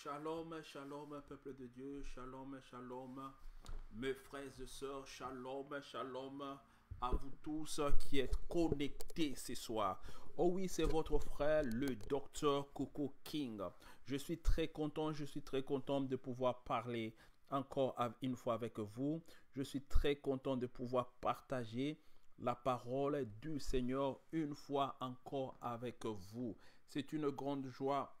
Shalom, shalom, peuple de Dieu, shalom, shalom, mes frères et sœurs, shalom, shalom à vous tous qui êtes connectés ce soir. Oh oui, c'est votre frère, le docteur Coco King. Je suis très content, je suis très content de pouvoir parler encore une fois avec vous. Je suis très content de pouvoir partager la parole du Seigneur une fois encore avec vous. C'est une grande joie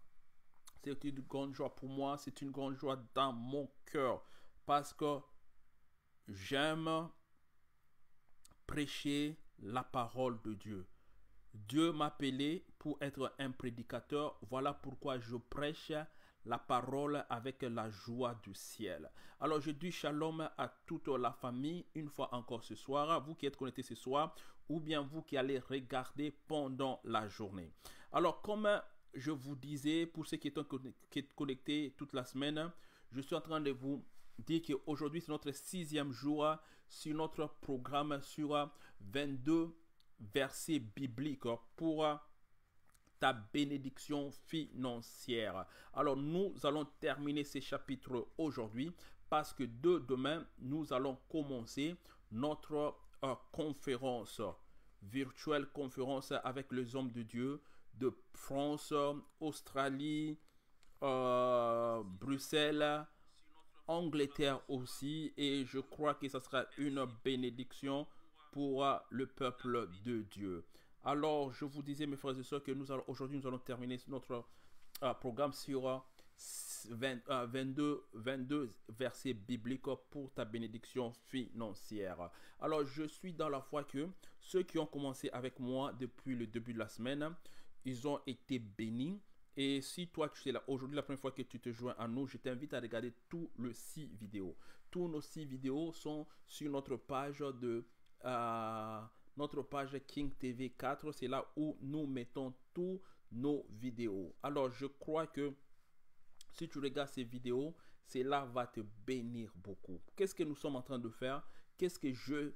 c'est une grande joie pour moi, c'est une grande joie dans mon cœur parce que j'aime prêcher la parole de Dieu. Dieu m'a appelé pour être un prédicateur. Voilà pourquoi je prêche la parole avec la joie du ciel. Alors je dis shalom à toute la famille une fois encore ce soir, vous qui êtes connectés ce soir ou bien vous qui allez regarder pendant la journée. Alors comme je vous disais, pour ceux qui sont connectés toute la semaine, je suis en train de vous dire qu'aujourd'hui, c'est notre sixième jour sur notre programme sur 22 versets bibliques pour ta bénédiction financière. Alors, nous allons terminer ces chapitres aujourd'hui parce que de demain, nous allons commencer notre euh, conférence, virtuelle conférence avec les hommes de Dieu de France, Australie, euh, Bruxelles, Angleterre aussi. Et je crois que ce sera une bénédiction pour euh, le peuple de Dieu. Alors, je vous disais, mes frères et sœurs, que nous allons aujourd'hui, nous allons terminer notre euh, programme sur 22, 22 versets bibliques pour ta bénédiction financière. Alors, je suis dans la foi que ceux qui ont commencé avec moi depuis le début de la semaine, ils ont été bénis. Et si toi, tu es là aujourd'hui, la première fois que tu te joins à nous, je t'invite à regarder tout le six vidéos. Tous nos six vidéos sont sur notre page de euh, notre page King TV 4. C'est là où nous mettons tous nos vidéos. Alors, je crois que si tu regardes ces vidéos, cela va te bénir beaucoup. Qu'est-ce que nous sommes en train de faire Qu'est-ce que je,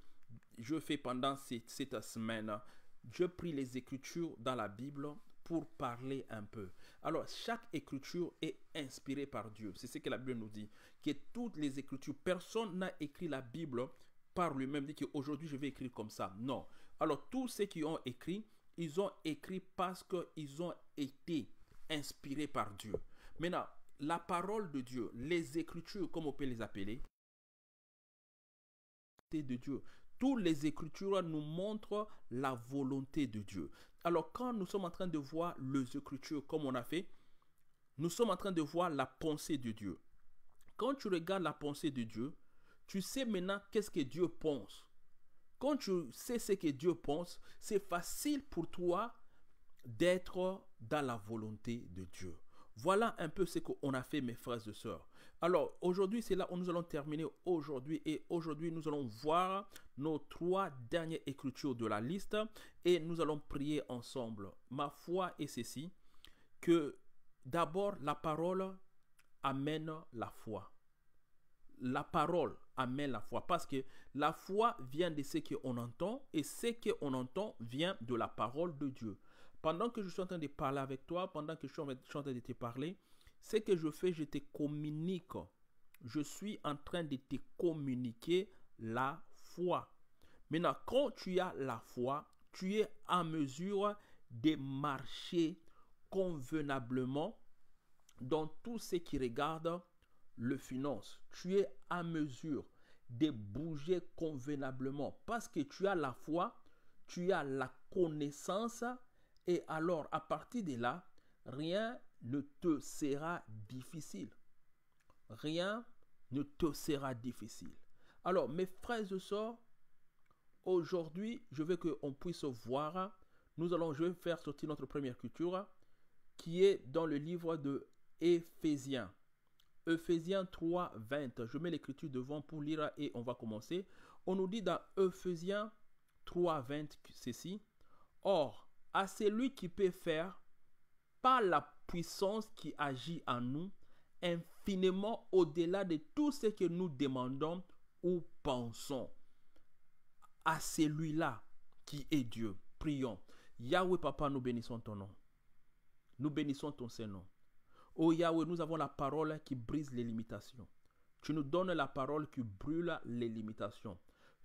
je fais pendant cette semaine Dieu prit les Écritures dans la Bible pour parler un peu. Alors, chaque écriture est inspirée par Dieu. C'est ce que la Bible nous dit. Que toutes les écritures, personne n'a écrit la Bible par lui-même, dit qu'aujourd'hui je vais écrire comme ça. Non. Alors, tous ceux qui ont écrit, ils ont écrit parce qu'ils ont été inspirés par Dieu. Maintenant, la parole de Dieu, les écritures, comme on peut les appeler, de Dieu. Toutes les Écritures nous montrent la volonté de Dieu. Alors quand nous sommes en train de voir les Écritures comme on a fait, nous sommes en train de voir la pensée de Dieu. Quand tu regardes la pensée de Dieu, tu sais maintenant qu'est-ce que Dieu pense. Quand tu sais ce que Dieu pense, c'est facile pour toi d'être dans la volonté de Dieu. Voilà un peu ce qu'on a fait, mes frères et sœurs. Alors aujourd'hui, c'est là où nous allons terminer aujourd'hui et aujourd'hui, nous allons voir nos trois dernières écritures de la liste et nous allons prier ensemble. Ma foi est ceci, que d'abord la parole amène la foi. La parole amène la foi parce que la foi vient de ce qu'on entend et ce qu'on entend vient de la parole de Dieu. Pendant que je suis en train de parler avec toi, pendant que je suis en train de te parler, ce que je fais, je te communique. Je suis en train de te communiquer la foi. Maintenant, quand tu as la foi, tu es en mesure de marcher convenablement dans tout ce qui regarde le finance. Tu es en mesure de bouger convenablement parce que tu as la foi, tu as la connaissance et alors à partir de là, rien ne te sera difficile. Rien ne te sera difficile. Alors, mes frères de sort aujourd'hui, je veux qu'on puisse voir, nous allons, je faire sortir notre première culture, qui est dans le livre de Éphésiens. Ephésiens 3.20, Je mets l'écriture devant pour lire et on va commencer. On nous dit dans Ephésiens 3.20 ceci. Or, à celui qui peut faire par la puissance qui agit en nous infiniment au-delà de tout ce que nous demandons ou pensons. À celui-là qui est Dieu. Prions. Yahweh, Papa, nous bénissons ton nom. Nous bénissons ton Saint-Nom. Ô Yahweh, nous avons la parole qui brise les limitations. Tu nous donnes la parole qui brûle les limitations.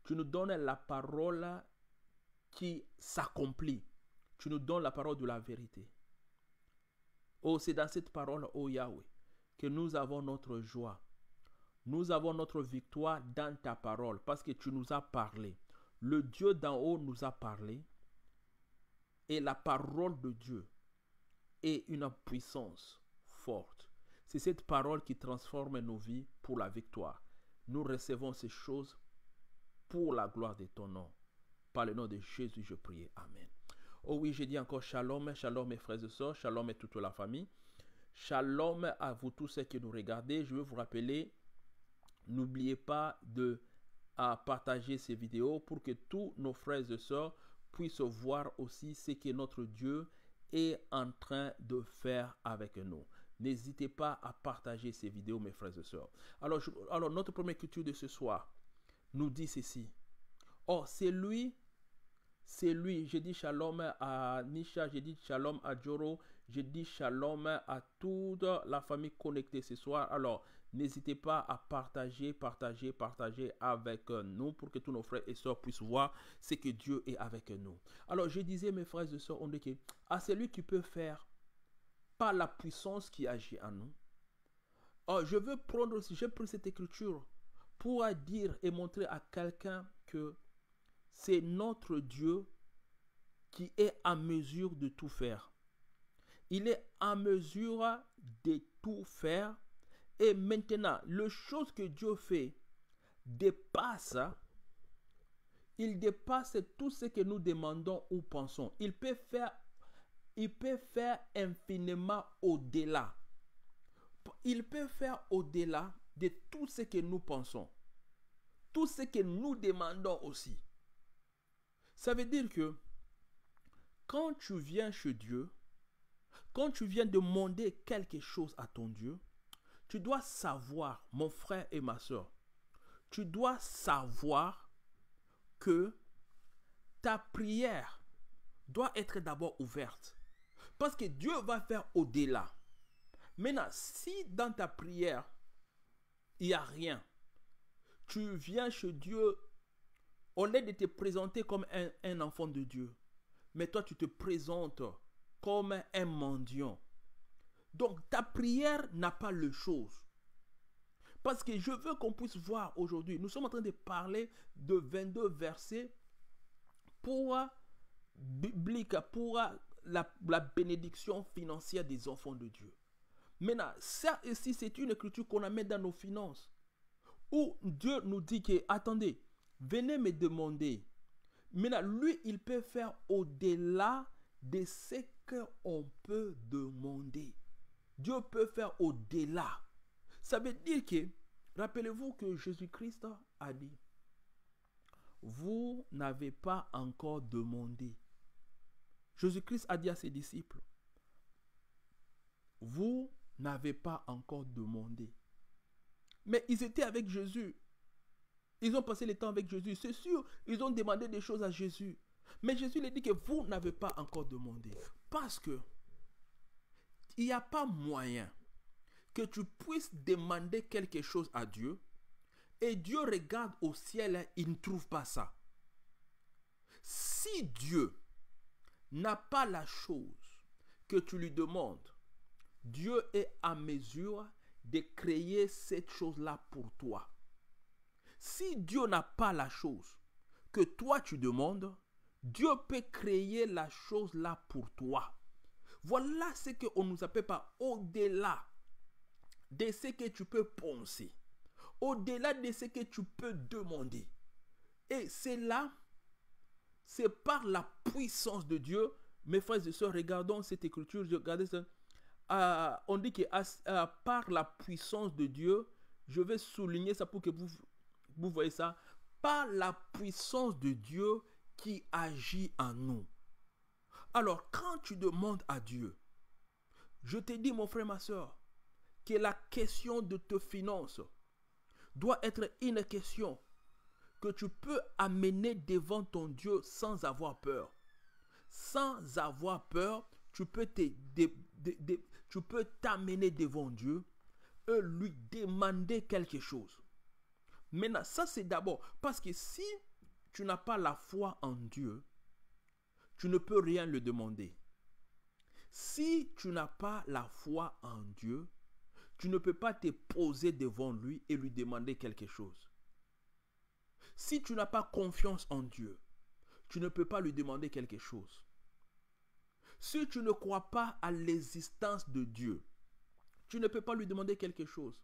Tu nous donnes la parole qui s'accomplit. Tu nous donnes la parole de la vérité. Oh, c'est dans cette parole, oh Yahweh, que nous avons notre joie. Nous avons notre victoire dans ta parole parce que tu nous as parlé. Le Dieu d'en haut nous a parlé. Et la parole de Dieu est une puissance forte. C'est cette parole qui transforme nos vies pour la victoire. Nous recevons ces choses pour la gloire de ton nom. Par le nom de Jésus, je prie. Amen. Oh oui, j'ai dit encore shalom, shalom mes frères et sœurs, shalom et toute la famille. Shalom à vous tous ceux qui nous regardez. Je veux vous rappeler, n'oubliez pas de à partager ces vidéos pour que tous nos frères et sœurs puissent voir aussi ce que notre Dieu est en train de faire avec nous. N'hésitez pas à partager ces vidéos, mes frères et sœurs. Alors, alors notre première culture de ce soir nous dit ceci. Oh, c'est lui c'est lui. Je dis shalom à Nisha, je dis shalom à Joro, je dis shalom à toute la famille connectée ce soir. Alors, n'hésitez pas à partager, partager, partager avec nous pour que tous nos frères et sœurs puissent voir ce que Dieu est avec nous. Alors, je disais, mes frères et sœurs, on dit que à ah, celui qui peut faire par la puissance qui agit en nous. Oh, je veux prendre aussi, j'ai pris cette écriture pour dire et montrer à quelqu'un que c'est notre Dieu qui est à mesure de tout faire. Il est à mesure de tout faire. Et maintenant, les chose que Dieu fait dépasse, il dépasse tout ce que nous demandons ou pensons. Il peut faire, il peut faire infiniment au-delà. Il peut faire au-delà de tout ce que nous pensons. Tout ce que nous demandons aussi. Ça veut dire que quand tu viens chez Dieu, quand tu viens demander quelque chose à ton Dieu, tu dois savoir, mon frère et ma soeur, tu dois savoir que ta prière doit être d'abord ouverte. Parce que Dieu va faire au-delà. Maintenant, si dans ta prière, il n'y a rien, tu viens chez Dieu on est de te présenter comme un, enfant de Dieu, mais toi tu te présentes comme un mendiant. Donc ta prière n'a pas le chose. Parce que je veux qu'on puisse voir aujourd'hui, nous sommes en train de parler de 22 versets pour biblique, pour la, bénédiction financière des enfants de Dieu. Maintenant, ça ici, c'est une écriture qu'on amène dans nos finances. Où Dieu nous dit que, attendez, venez me demander. Maintenant, lui, il peut faire au-delà de ce qu'on peut demander. Dieu peut faire au-delà. Ça veut dire que, rappelez-vous que Jésus-Christ a dit, vous n'avez pas encore demandé. Jésus-Christ a dit à ses disciples, vous n'avez pas encore demandé. Mais ils étaient avec Jésus ils ont passé le temps avec Jésus. C'est sûr, ils ont demandé des choses à Jésus. Mais Jésus leur dit que vous n'avez pas encore demandé. Parce que il n'y a pas moyen que tu puisses demander quelque chose à Dieu et Dieu regarde au ciel, hein, il ne trouve pas ça. Si Dieu n'a pas la chose que tu lui demandes, Dieu est à mesure de créer cette chose-là pour toi. Si Dieu n'a pas la chose que toi tu demandes, Dieu peut créer la chose là pour toi. Voilà ce qu'on nous appelle par au-delà de ce que tu peux penser, au-delà de ce que tu peux demander. Et c'est là, c'est par la puissance de Dieu. Mes frères et sœurs, regardons cette écriture, regardez ça. Ah, on dit que par la puissance de Dieu, je vais souligner ça pour que vous vous voyez ça Par la puissance de Dieu qui agit en nous. Alors, quand tu demandes à Dieu, je te dis, mon frère, ma soeur, que la question de tes finances doit être une question que tu peux amener devant ton Dieu sans avoir peur. Sans avoir peur, tu peux tu peux t'amener devant Dieu et lui demander quelque chose. Maintenant, ça c'est d'abord parce que si tu n'as pas la foi en Dieu, tu ne peux rien lui demander. Si tu n'as pas la foi en Dieu, tu ne peux pas te poser devant lui et lui demander quelque chose. Si tu n'as pas confiance en Dieu, tu ne peux pas lui demander quelque chose. Si tu ne crois pas à l'existence de Dieu, tu ne peux pas lui demander quelque chose.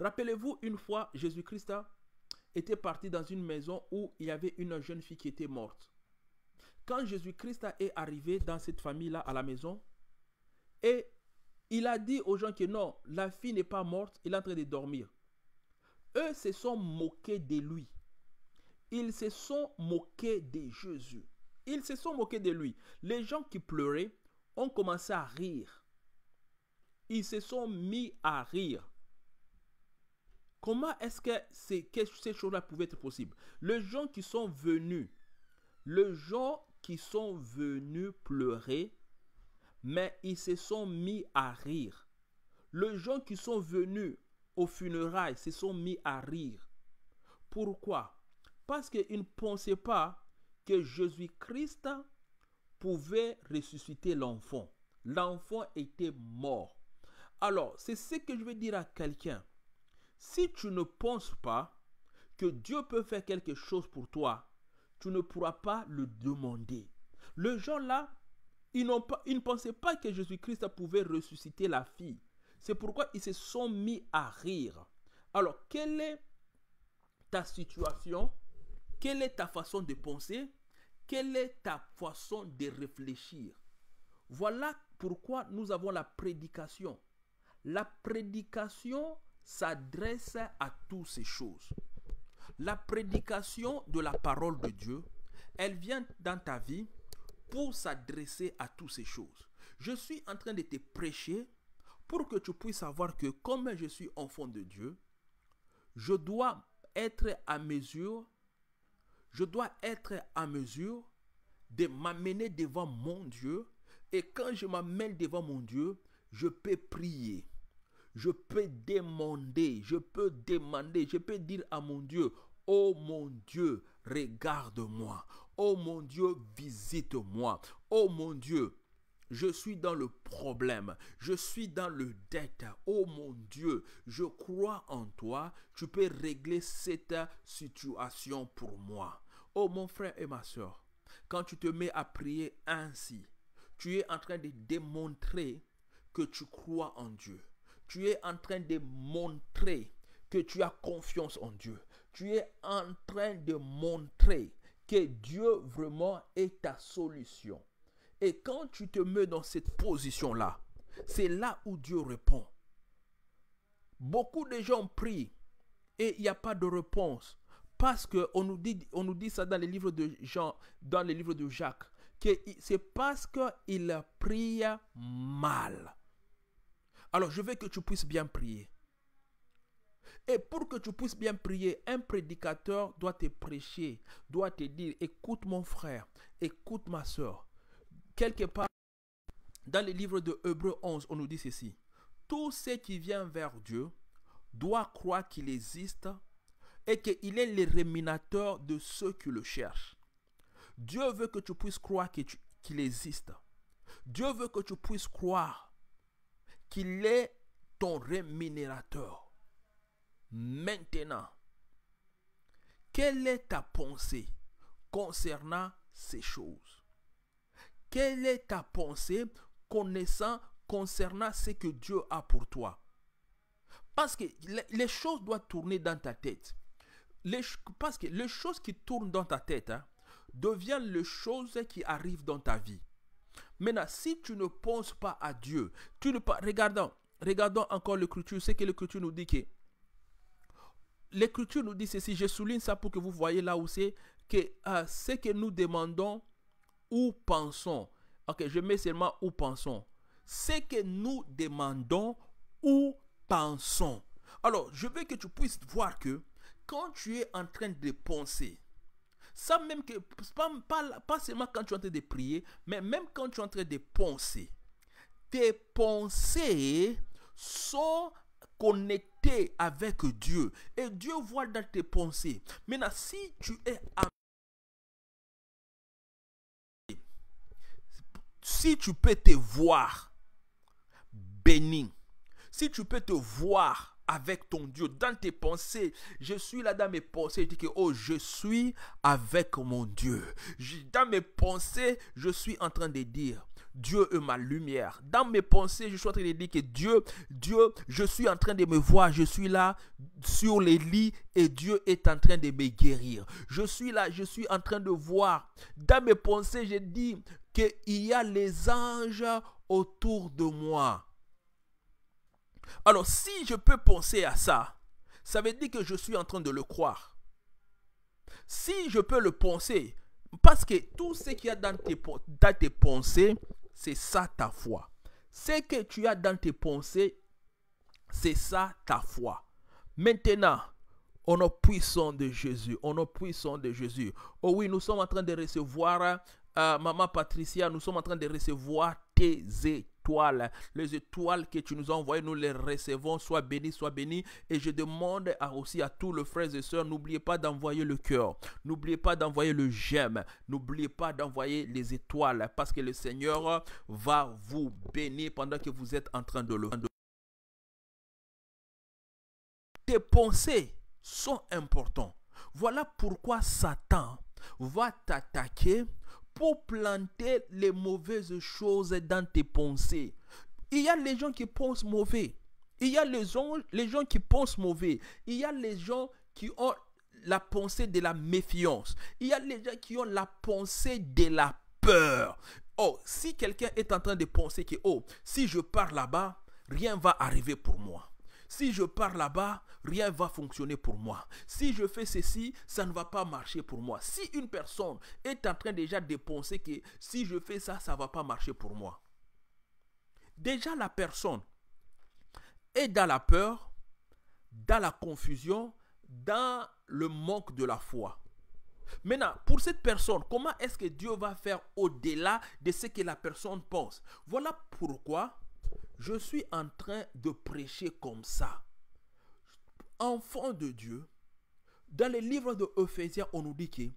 Rappelez-vous, une fois, Jésus-Christ était parti dans une maison où il y avait une jeune fille qui était morte. Quand Jésus-Christ est arrivé dans cette famille-là à la maison, et il a dit aux gens que non, la fille n'est pas morte, il est en train de dormir. Eux se sont moqués de lui. Ils se sont moqués de Jésus. Ils se sont moqués de lui. Les gens qui pleuraient ont commencé à rire. Ils se sont mis à rire. Comment est-ce que ces, choses-là pouvaient être possibles Les gens qui sont venus, les gens qui sont venus pleurer, mais ils se sont mis à rire. Les gens qui sont venus aux funérailles se sont mis à rire. Pourquoi Parce qu'ils ne pensaient pas que Jésus-Christ pouvait ressusciter l'enfant. L'enfant était mort. Alors, c'est ce que je veux dire à quelqu'un. Si tu ne penses pas que Dieu peut faire quelque chose pour toi, tu ne pourras pas le demander. Les gens-là, ils, ils ne pensaient pas que Jésus-Christ pouvait ressusciter la fille. C'est pourquoi ils se sont mis à rire. Alors, quelle est ta situation Quelle est ta façon de penser Quelle est ta façon de réfléchir Voilà pourquoi nous avons la prédication. La prédication s'adresse à toutes ces choses. La prédication de la parole de Dieu, elle vient dans ta vie pour s'adresser à toutes ces choses. Je suis en train de te prêcher pour que tu puisses savoir que comme je suis enfant de Dieu, je dois être à mesure, je dois être à mesure de m'amener devant mon Dieu. Et quand je m'amène devant mon Dieu, je peux prier je peux demander, je peux demander, je peux dire à mon Dieu, oh mon Dieu, regarde-moi, oh mon Dieu, visite-moi, oh mon Dieu, je suis dans le problème. Je suis dans le dette. Oh mon Dieu, je crois en toi. Tu peux régler cette situation pour moi. Oh mon frère et ma soeur, quand tu te mets à prier ainsi, tu es en train de démontrer que tu crois en Dieu. Tu es en train de montrer que tu as confiance en Dieu. Tu es en train de montrer que Dieu vraiment est ta solution. Et quand tu te mets dans cette position-là, c'est là où Dieu répond. Beaucoup de gens prient et il n'y a pas de réponse. Parce qu'on nous dit, nous dit ça dans les livres de Jean, dans les livres de Jacques, que c'est parce qu'il prie mal. Alors je veux que tu puisses bien prier. Et pour que tu puisses bien prier, un prédicateur doit te prêcher, doit te dire, écoute mon frère, écoute ma soeur. Quelque part, dans le livre de Hébreu 11, on nous dit ceci. Tout ce qui vient vers Dieu doit croire qu'il existe et qu'il est le réminateur de ceux qui le cherchent. Dieu veut que tu puisses croire qu'il existe. Dieu veut que tu puisses croire qu'il est ton rémunérateur. Maintenant, quelle est ta pensée concernant ces choses Quelle est ta pensée connaissant concernant ce que Dieu a pour toi Parce que les choses doivent tourner dans ta tête. parce que les choses qui tournent dans ta tête hein, deviennent les choses qui arrivent dans ta vie. Maintenant, si tu ne penses pas à Dieu, tu ne pas. Regardons, regardons encore l'Écriture, ce que l'Écriture nous dit que. L'Écriture nous dit ceci, je souligne ça pour que vous voyez là où c'est que euh, ce que nous demandons ou pensons. Ok, je mets seulement ou pensons. Ce que nous demandons ou pensons. Alors, je veux que tu puisses voir que quand tu es en train de penser, même que, pas, seulement quand tu es en train de prier, mais même quand tu es en train de penser. Tes pensées sont connectées avec Dieu. Et Dieu voit dans tes pensées. Maintenant, si tu es si tu peux te voir béni, si tu peux te voir avec ton Dieu, dans tes pensées. Je suis là dans mes pensées. Je dis que, oh, je suis avec mon Dieu. dans mes pensées, je suis en train de dire, Dieu est ma lumière. Dans mes pensées, je suis en train de dire que Dieu, Dieu, je suis en train de me voir. Je suis là sur les lits et Dieu est en train de me guérir. Je suis là, je suis en train de voir. Dans mes pensées, je dis qu'il y a les anges autour de moi. Alors si je peux penser à ça, ça veut dire que je suis en train de le croire. Si je peux le penser, parce que tout ce qu'il y a dans tes, pensées, c'est ça ta foi. Ce que tu as dans tes pensées, c'est ça ta foi. Maintenant, on a puissant de Jésus, On a puissant de Jésus. Oh oui, nous sommes en train de recevoir, euh, Maman Patricia, nous sommes en train de recevoir tes études les étoiles que tu nous as envoyées, nous les recevons. Sois béni, sois béni. Et je demande aussi à tous les frères et sœurs, n'oubliez pas d'envoyer le cœur. N'oubliez pas d'envoyer le j'aime. N'oubliez pas d'envoyer les étoiles parce que le Seigneur va vous bénir pendant que vous êtes en train de le... Tes pensées sont importantes. Voilà pourquoi Satan va t'attaquer pour planter les mauvaises choses dans tes pensées. Il y a les gens qui pensent mauvais. Il y a les gens, les gens qui pensent mauvais. Il y a les gens qui ont la pensée de la méfiance. Il y a les gens qui ont la pensée de la peur. Oh, si quelqu'un est en train de penser que, oh, si je pars là-bas, rien va arriver pour moi. Si je pars là-bas, rien va fonctionner pour moi. Si je fais ceci, ça ne va pas marcher pour moi. Si une personne est en train déjà de penser que si je fais ça, ça ne va pas marcher pour moi. Déjà la personne est dans la peur, dans la confusion, dans le manque de la foi. Maintenant, pour cette personne, comment est-ce que Dieu va faire au-delà de ce que la personne pense Voilà pourquoi je suis en train de prêcher comme ça. Enfant de Dieu, dans les livres de Ephésiens, on nous dit que,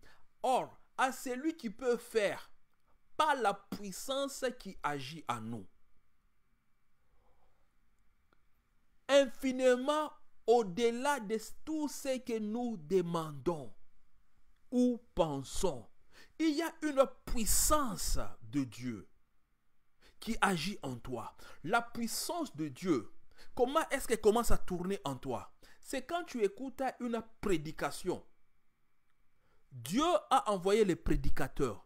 or, à celui qui peut faire par la puissance qui agit à nous, infiniment au-delà de tout ce que nous demandons ou pensons, il y a une puissance de Dieu qui agit en toi. La puissance de Dieu, comment est-ce qu'elle commence à tourner en toi C'est quand tu écoutes une prédication. Dieu a envoyé les prédicateurs.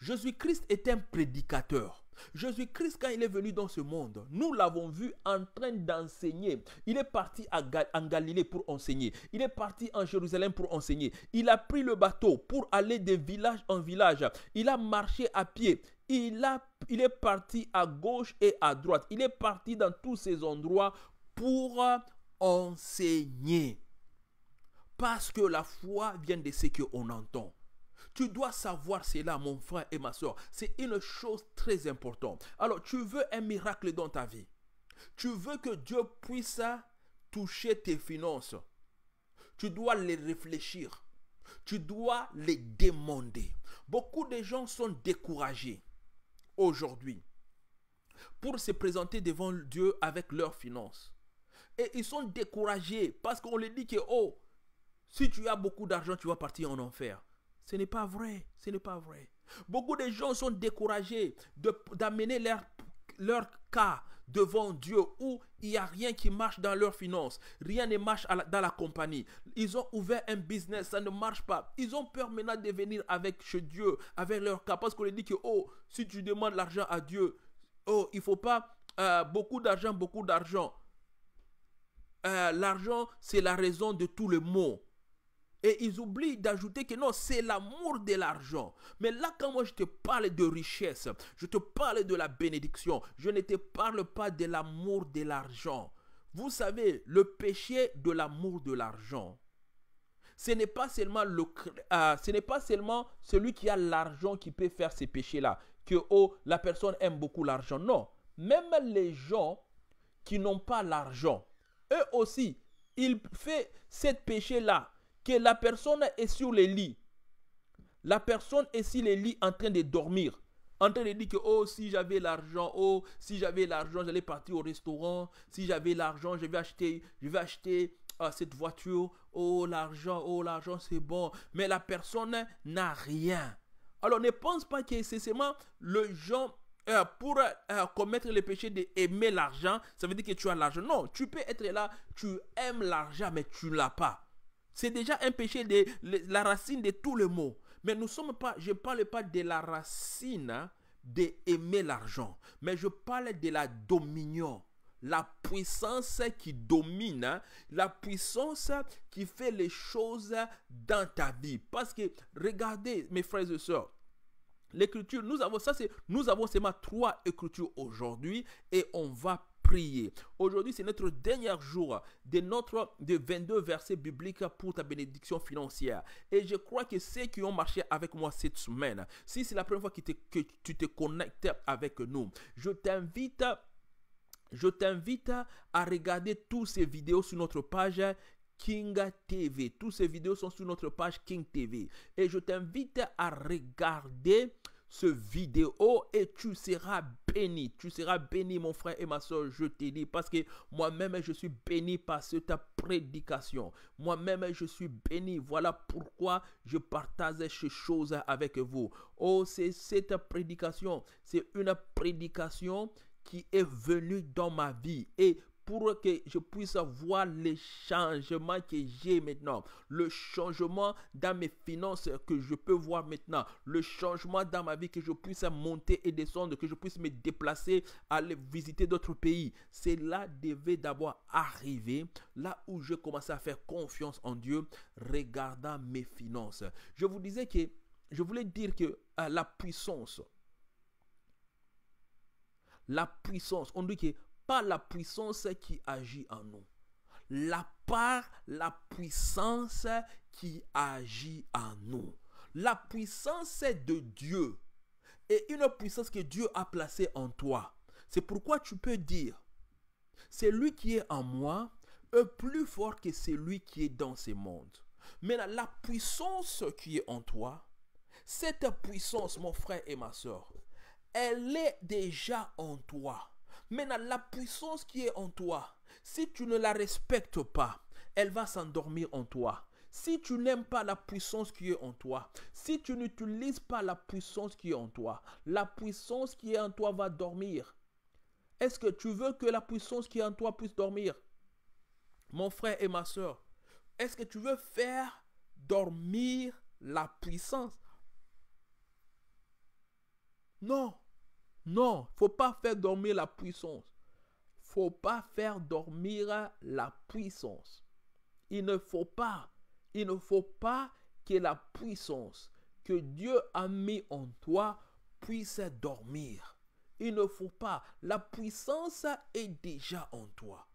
Jésus-Christ est un prédicateur. Jésus-Christ, quand il est venu dans ce monde, nous l'avons vu en train d'enseigner. Il est parti en Galilée pour enseigner. Il est parti en Jérusalem pour enseigner. Il a pris le bateau pour aller de village en village. Il a marché à pied. Il, il est parti à gauche et à droite. Il est parti dans tous ces endroits pour enseigner. Parce que la foi vient de ce qu'on entend. Tu dois savoir cela, mon frère et ma soeur. C'est une chose très importante. Alors, tu veux un miracle dans ta vie. Tu veux que Dieu puisse toucher tes finances. Tu dois les réfléchir. Tu dois les demander. Beaucoup de gens sont découragés aujourd'hui pour se présenter devant Dieu avec leurs finances. Et ils sont découragés parce qu'on leur dit que, oh, si tu as beaucoup d'argent, tu vas partir en enfer. Ce n'est pas vrai, ce n'est pas vrai. Beaucoup de gens sont découragés d'amener leur, cas devant Dieu où il n'y a rien qui marche dans leurs finances, rien ne marche dans la compagnie. Ils ont ouvert un business, ça ne marche pas. Ils ont peur maintenant de venir avec chez Dieu, avec leur cas, parce qu'on leur dit que, oh, si tu demandes l'argent à Dieu, oh, il ne faut pas euh, beaucoup d'argent, beaucoup d'argent. Euh, l'argent, c'est la raison de tout le monde. Et ils oublient d'ajouter que non, c'est l'amour de l'argent. Mais là, quand moi je te parle de richesse, je te parle de la bénédiction, je ne te parle pas de l'amour de l'argent. Vous savez, le péché de l'amour de l'argent, ce n'est pas seulement le, euh, ce n'est pas seulement celui qui a l'argent qui peut faire ces péchés-là, que oh, la personne aime beaucoup l'argent. Non, même les gens qui n'ont pas l'argent, eux aussi, ils font cette péché-là que la personne est sur les lits. La personne est sur les lit en train de dormir. En train de dire que, oh, si j'avais l'argent, oh, si j'avais l'argent, j'allais partir au restaurant. Si j'avais l'argent, je vais acheter, je vais acheter euh, cette voiture. Oh, l'argent, oh, l'argent, c'est bon. Mais la personne n'a rien. Alors ne pense pas que seulement le gens euh, pour euh, commettre le péché d'aimer l'argent, ça veut dire que tu as l'argent. Non, tu peux être là, tu aimes l'argent, mais tu ne l'as pas. C'est déjà un péché, de, la racine de tous les mots. Mais nous sommes pas, je ne parle pas de la racine de hein, d'aimer l'argent, mais je parle de la dominion la puissance qui domine, hein, la puissance qui fait les choses dans ta vie. Parce que, regardez, mes frères et sœurs, l'écriture, nous avons ça, c'est, nous avons seulement trois écritures aujourd'hui et on va Aujourd'hui, c'est notre dernier jour de notre de 22 versets bibliques pour ta bénédiction financière. Et je crois que ceux qui ont marché avec moi cette semaine, si c'est la première fois que, que tu te connectes avec nous, je t'invite je t'invite à regarder toutes ces vidéos sur notre page King TV. Toutes ces vidéos sont sur notre page King TV. Et je t'invite à regarder ce vidéo et tu seras béni. Tu seras béni, mon frère et ma soeur, je te dis, parce que moi-même, je suis béni par cette prédication. Moi-même, je suis béni. Voilà pourquoi je partage ces choses avec vous. Oh, c'est cette prédication. C'est une prédication qui est venue dans ma vie. Et pour que je puisse voir les changements que j'ai maintenant, le changement dans mes finances que je peux voir maintenant, le changement dans ma vie que je puisse monter et descendre, que je puisse me déplacer, aller visiter d'autres pays. Cela devait d'abord arriver là où je commençais à faire confiance en Dieu regardant mes finances. Je vous disais que je voulais dire que euh, la puissance, la puissance, on dit que la puissance qui agit en nous. La part la puissance qui agit en nous. La puissance de Dieu et une puissance que Dieu a placée en toi. C'est pourquoi tu peux dire, celui qui est en moi est plus fort que celui qui est dans ce monde. Mais la puissance qui est en toi, cette puissance, mon frère et ma soeur, elle est déjà en toi. Maintenant, la puissance qui est en toi, si tu ne la respectes pas, elle va s'endormir en toi. Si tu n'aimes pas la puissance qui est en toi, si tu n'utilises pas la puissance qui est en toi, la puissance qui est en toi va dormir. Est-ce que tu veux que la puissance qui est en toi puisse dormir Mon frère et ma soeur, est-ce que tu veux faire dormir la puissance Non. Non, faut pas faire dormir la puissance. Faut pas faire dormir la puissance. Il ne faut pas, il ne faut pas que la puissance que Dieu a mis en toi puisse dormir. Il ne faut pas, la puissance est déjà en toi.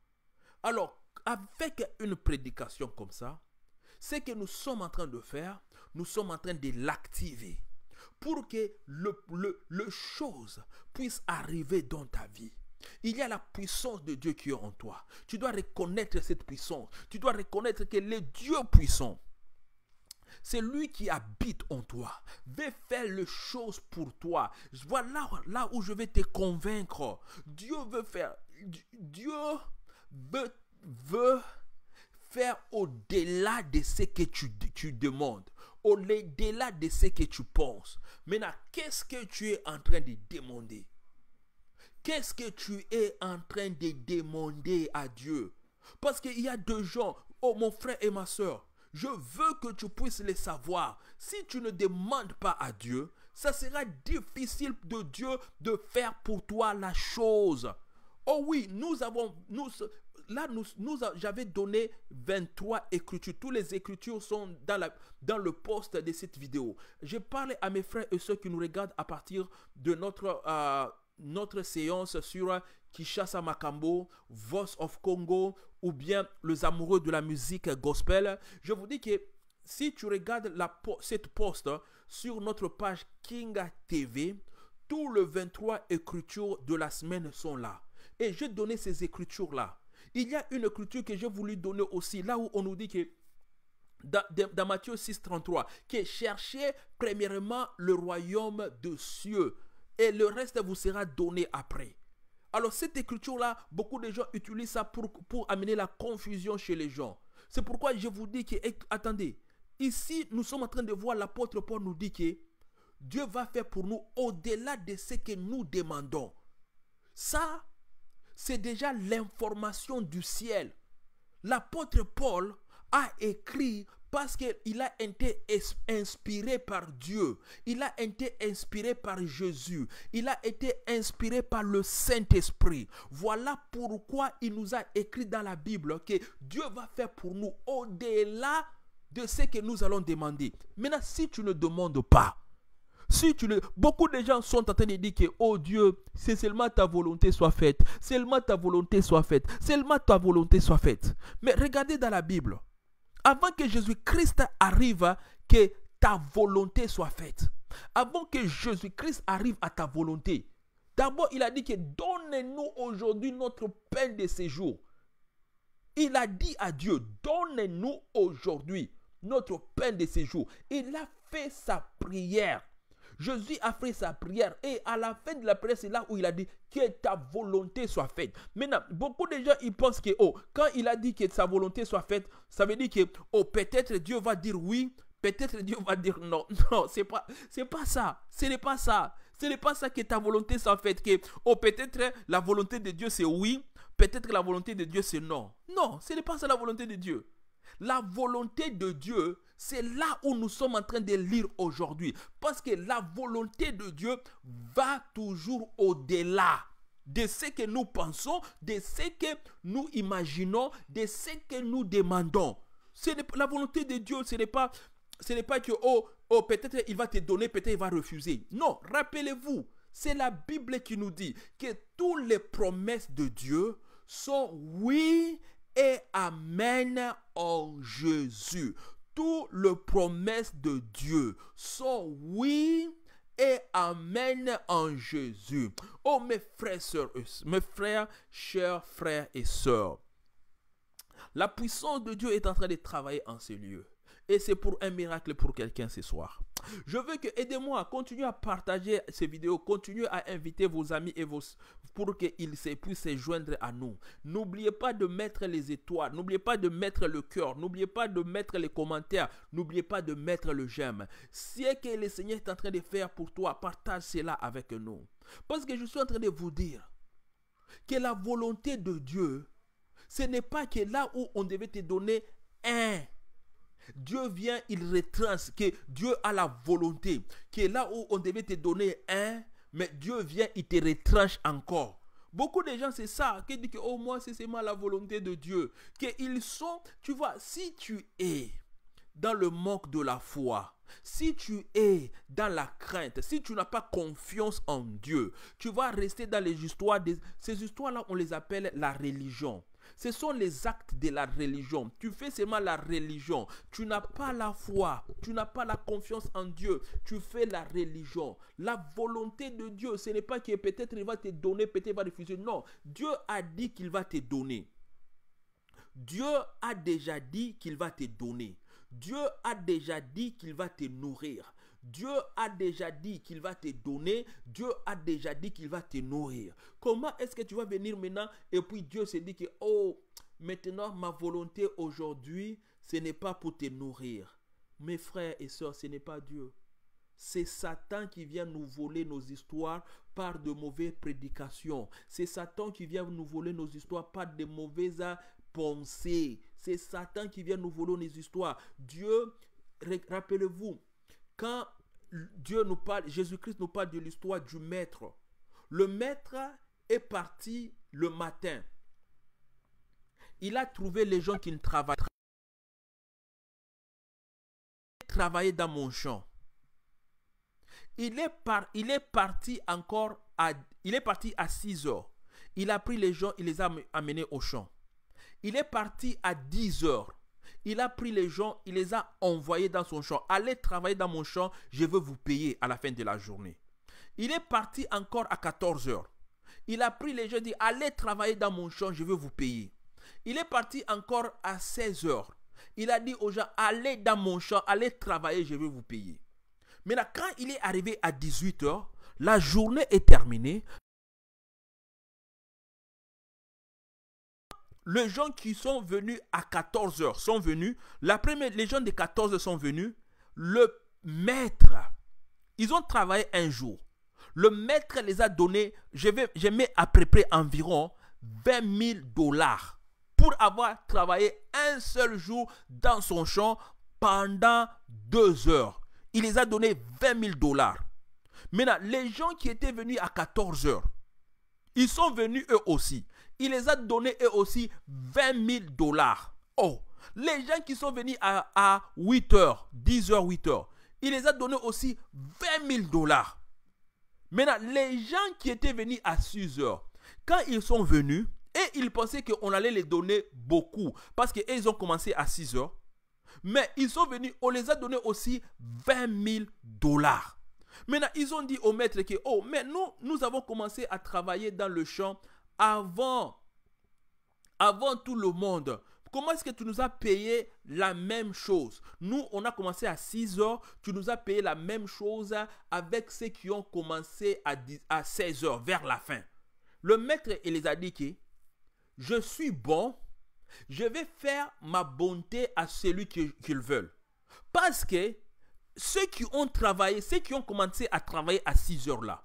Alors, avec une prédication comme ça, ce que nous sommes en train de faire, nous sommes en train de l'activer pour que le, le, le chose puisse arriver dans ta vie. Il y a la puissance de Dieu qui est en toi. Tu dois reconnaître cette puissance. Tu dois reconnaître que le Dieu puissant, c'est lui qui habite en toi. Veut faire les choses pour toi. Voilà là où je vais te convaincre. Dieu veut faire. Dieu veut, faire au-delà de ce que tu, tu demandes au-delà de ce que tu penses. Maintenant, qu'est-ce que tu es en train de demander Qu'est-ce que tu es en train de demander à Dieu Parce qu'il y a deux gens, oh mon frère et ma soeur, je veux que tu puisses les savoir. Si tu ne demandes pas à Dieu, ça sera difficile de Dieu de faire pour toi la chose. Oh oui, nous avons, nous, là, nous, j'avais donné 23 écritures. Toutes les écritures sont dans, le poste de cette vidéo. J'ai parlé à mes frères et ceux qui nous regardent à partir de notre, euh, séance sur Kishasa Makambo, Voice of Congo ou bien les amoureux de la musique gospel. Je vous dis que si tu regardes cette poste sur notre page Kinga TV, tous les 23 écritures de la semaine sont là. Et j'ai donné ces écritures-là. Il y a une culture que je voulais donner aussi, là où on nous dit que dans, Matthieu 6, 33, que cherchez premièrement le royaume de cieux et le reste vous sera donné après. Alors cette écriture-là, beaucoup de gens utilisent ça pour, pour amener la confusion chez les gens. C'est pourquoi je vous dis que, attendez, ici nous sommes en train de voir l'apôtre Paul nous dit que Dieu va faire pour nous au-delà de ce que nous demandons. Ça, c'est déjà l'information du ciel. L'apôtre Paul a écrit parce qu'il a été inspiré par Dieu, il a été inspiré par Jésus, il a été inspiré par le Saint-Esprit. Voilà pourquoi il nous a écrit dans la Bible que Dieu va faire pour nous au-delà de ce que nous allons demander. Maintenant, si tu ne demandes pas, si tu le... Beaucoup de gens sont en train de dire que, oh Dieu, c'est seulement ta volonté soit faite, seulement ta volonté soit faite, seulement ta volonté soit faite. Mais regardez dans la Bible, avant que Jésus-Christ arrive, que ta volonté soit faite. Avant que Jésus-Christ arrive à ta volonté, d'abord il a dit que donne-nous aujourd'hui notre peine de séjour. Il a dit à Dieu, donnez nous aujourd'hui notre peine de séjour. Il a fait sa prière. Jésus a fait sa prière et à la fin de la prière, c'est là où il a dit que ta volonté soit faite. Maintenant, beaucoup de gens, ils pensent que, oh, quand il a dit que sa volonté soit faite, ça veut dire que, oh, peut-être Dieu va dire oui, peut-être Dieu va dire non. Non, c'est pas, c'est pas ça. Ce n'est pas ça. Ce n'est pas ça que ta volonté soit faite. Que, oh, peut-être la volonté de Dieu c'est oui, peut-être la volonté de Dieu c'est non. Non, ce n'est pas ça la volonté de Dieu. La volonté de Dieu, c'est là où nous sommes en train de lire aujourd'hui. Parce que la volonté de Dieu va toujours au-delà de ce que nous pensons, de ce que nous imaginons, de ce que nous demandons. la volonté de Dieu, ce n'est pas, ce n'est pas que oh, oh peut-être il va te donner, peut-être il va refuser. Non, rappelez-vous, c'est la Bible qui nous dit que toutes les promesses de Dieu sont oui et amen en Jésus toutes les promesses de Dieu sont oui et amen en Jésus. Oh mes frères, mes frères, chers frères et sœurs, la puissance de Dieu est en train de travailler en ces lieux. Et c'est pour un miracle pour quelqu'un ce soir. Je veux que aidez-moi à continuer à partager ces vidéos, continuez à inviter vos amis et vos pour qu'ils puissent se joindre à nous. N'oubliez pas de mettre les étoiles, n'oubliez pas de mettre le cœur, n'oubliez pas de mettre les commentaires, n'oubliez pas de mettre le j'aime. Ce que le Seigneur est en train de faire pour toi, partage cela avec nous. Parce que je suis en train de vous dire que la volonté de Dieu, ce n'est pas que là où on devait te donner un Dieu vient, il retrace que Dieu a la volonté, que là où on devait te donner un, mais Dieu vient, il te retranche encore. Beaucoup de gens, c'est ça, qui disent que, oh, moi, c'est seulement la volonté de Dieu. Qu'ils sont, tu vois, si tu es dans le manque de la foi, si tu es dans la crainte, si tu n'as pas confiance en Dieu, tu vas rester dans les histoires. Ces histoires-là, on les appelle la religion. Ce sont les actes de la religion. Tu fais seulement la religion. Tu n'as pas la foi. Tu n'as pas la confiance en Dieu. Tu fais la religion. La volonté de Dieu, ce n'est pas que peut-être il va te donner, peut-être il va refuser. Non, Dieu a dit qu'il va te donner. Dieu a déjà dit qu'il va te donner. Dieu a déjà dit qu'il va te nourrir. Dieu a déjà dit qu'il va te donner, Dieu a déjà dit qu'il va te nourrir. Comment est-ce que tu vas venir maintenant et puis Dieu se dit que, oh, maintenant ma volonté aujourd'hui, ce n'est pas pour te nourrir. Mes frères et sœurs, ce n'est pas Dieu. C'est Satan qui vient nous voler nos histoires par de mauvaises prédications. C'est Satan qui vient nous voler nos histoires par de mauvaises pensées. C'est Satan qui vient nous voler nos histoires. Dieu, rappelez-vous, quand Dieu nous parle, Jésus-Christ nous parle de l'histoire du maître. Le maître est parti le matin. Il a trouvé les gens qui ne travaillent pas. Travailler dans mon champ. Il est, il est parti encore à, il est parti à 6 heures. Il a pris les gens, il les a amenés au champ. Il est parti à 10 heures. Il a pris les gens, il les a envoyés dans son champ. Allez travailler dans mon champ, je veux vous payer à la fin de la journée. Il est parti encore à 14 heures. Il a pris les gens, dit allez travailler dans mon champ, je veux vous payer. Il est parti encore à 16 heures. Il a dit aux gens allez dans mon champ, allez travailler, je veux vous payer. Mais quand il est arrivé à 18 h la journée est terminée, les gens qui sont venus à 14 heures sont venus. La première, les gens de 14h sont venus. Le maître, ils ont travaillé un jour. Le maître les a donné, je, vais, je mets à peu près environ 20 000 dollars pour avoir travaillé un seul jour dans son champ pendant deux heures. Il les a donné 20 000 dollars. Maintenant, les gens qui étaient venus à 14 heures, ils sont venus eux aussi il les a donné eux aussi 20 000 dollars. Oh, les gens qui sont venus à, 8 h 10 h 8 h il les a donné aussi 20 000 dollars. Maintenant, les gens qui étaient venus à 6 heures, quand ils sont venus, et ils pensaient qu'on allait les donner beaucoup, parce qu'ils ont commencé à 6 heures, mais ils sont venus, on les a donné aussi 20 000 dollars. Maintenant, ils ont dit au maître que, oh, mais nous, nous avons commencé à travailler dans le champ avant, avant tout le monde. Comment est-ce que tu nous as payé la même chose Nous, on a commencé à 6 heures, tu nous as payé la même chose avec ceux qui ont commencé à, 16 heures, vers la fin. Le maître, il les a dit que je suis bon, je vais faire ma bonté à celui qu'ils veulent. Parce que ceux qui ont travaillé, ceux qui ont commencé à travailler à 6 heures là,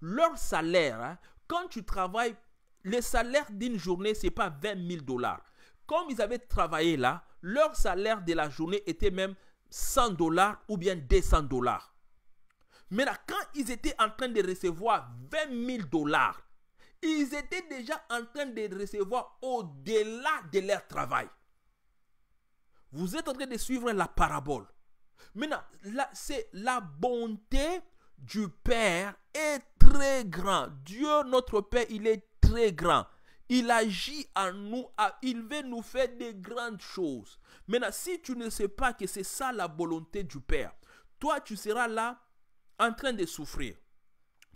leur salaire, hein, quand tu travailles le salaire d'une journée, ce n'est pas 20 000 dollars. Comme ils avaient travaillé là, leur salaire de la journée était même 100 dollars ou bien 200 dollars. Mais là, quand ils étaient en train de recevoir 20 000 dollars, ils étaient déjà en train de recevoir au-delà de leur travail. Vous êtes en train de suivre la parabole. Maintenant, c'est la bonté du Père est très grand. Dieu, notre Père, il est grand. Il agit en nous, il veut nous faire des grandes choses. Maintenant, si tu ne sais pas que c'est ça la volonté du Père, toi tu seras là en train de souffrir.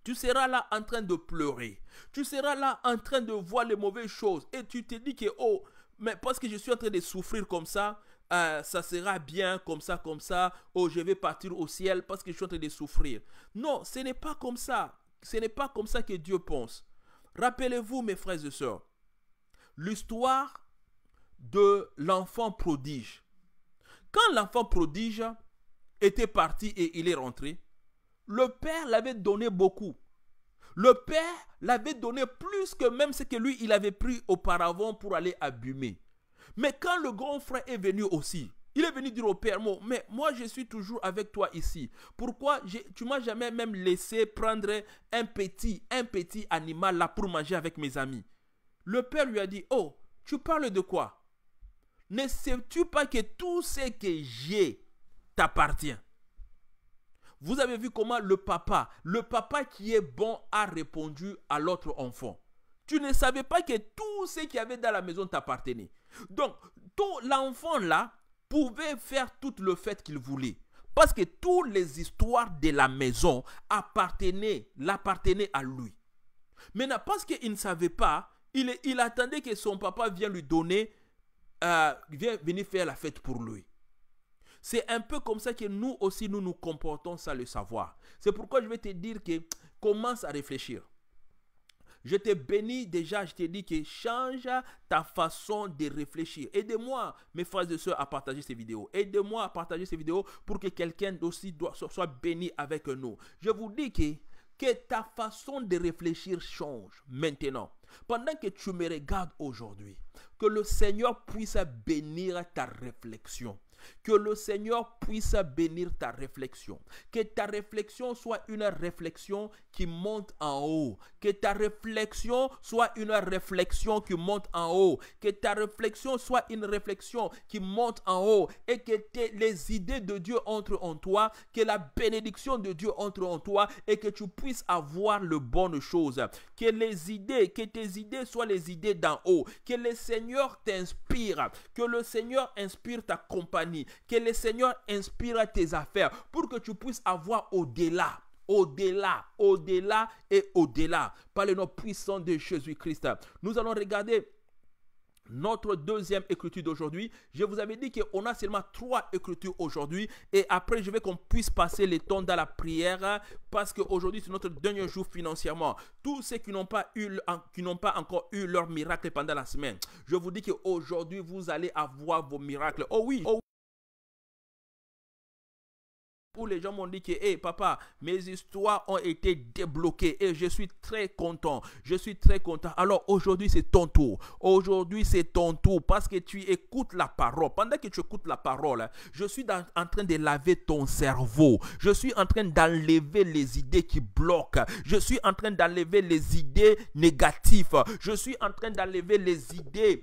Tu seras là en train de pleurer. Tu seras là en train de voir les mauvaises choses. Et tu te dis que, oh, mais parce que je suis en train de souffrir comme ça, euh, ça sera bien comme ça, comme ça. Oh, je vais partir au ciel parce que je suis en train de souffrir. Non, ce n'est pas comme ça. Ce n'est pas comme ça que Dieu pense. Rappelez-vous, mes frères et sœurs, l'histoire de l'enfant prodige. Quand l'enfant prodige était parti et il est rentré, le père l'avait donné beaucoup. Le père l'avait donné plus que même ce que lui, il avait pris auparavant pour aller abîmer. Mais quand le grand frère est venu aussi, il est venu dire au Père, mais moi je suis toujours avec toi ici. Pourquoi tu m'as jamais même laissé prendre un petit, un petit animal là pour manger avec mes amis Le Père lui a dit, oh, tu parles de quoi Ne sais-tu pas que tout ce que j'ai t'appartient Vous avez vu comment le papa, le papa qui est bon a répondu à l'autre enfant. Tu ne savais pas que tout ce qu'il y avait dans la maison t'appartenait. Donc, l'enfant là, pouvait faire tout le fait qu'il voulait. Parce que toutes les histoires de la maison appartenaient, l'appartenaient à lui. Maintenant, parce qu'il ne savait pas, il, il, attendait que son papa vienne lui donner, euh, vienne venir faire la fête pour lui. C'est un peu comme ça que nous aussi, nous nous comportons sans le savoir. C'est pourquoi je vais te dire que commence à réfléchir. Je te bénis déjà, je te dis que change ta façon de réfléchir. Aide-moi, mes frères et sœurs, à partager ces vidéos. Aide-moi à partager ces vidéos pour que quelqu'un d'aussi soit béni avec nous. Je vous dis que que ta façon de réfléchir change maintenant. Pendant que tu me regardes aujourd'hui, que le Seigneur puisse bénir ta réflexion. Que le Seigneur puisse bénir ta réflexion. Que ta réflexion soit une réflexion qui monte en haut. Que ta réflexion soit une réflexion qui monte en haut. Que ta réflexion soit une réflexion qui monte en haut. Et que les idées de Dieu entrent en toi. Que la bénédiction de Dieu entre en toi. Et que tu puisses avoir le bonne chose Que les idées, que tes idées soient les idées d'en haut. Que le Seigneur t'inspire. Que le Seigneur inspire ta compagnie que le Seigneur inspire tes affaires pour que tu puisses avoir au-delà au-delà, au-delà et au-delà, par le nom puissant de Jésus-Christ. Nous allons regarder notre deuxième écriture d'aujourd'hui. Je vous avais dit qu'on a seulement trois écritures aujourd'hui et après je veux qu'on puisse passer le temps dans la prière parce qu'aujourd'hui c'est notre dernier jour financièrement. Tous ceux qui n'ont pas eu, qui n'ont pas encore eu leur miracle pendant la semaine, je vous dis qu'aujourd'hui vous allez avoir vos miracles. Oh oui, oh oui où les gens m'ont dit que, hé eh, papa, mes histoires ont été débloquées et je suis très content. Je suis très content. Alors aujourd'hui, c'est ton tour. Aujourd'hui, c'est ton tour parce que tu écoutes la parole. Pendant que tu écoutes la parole, je suis en train de laver ton cerveau. Je suis en train d'enlever les idées qui bloquent. Je suis en train d'enlever les idées négatives. Je suis en train d'enlever les idées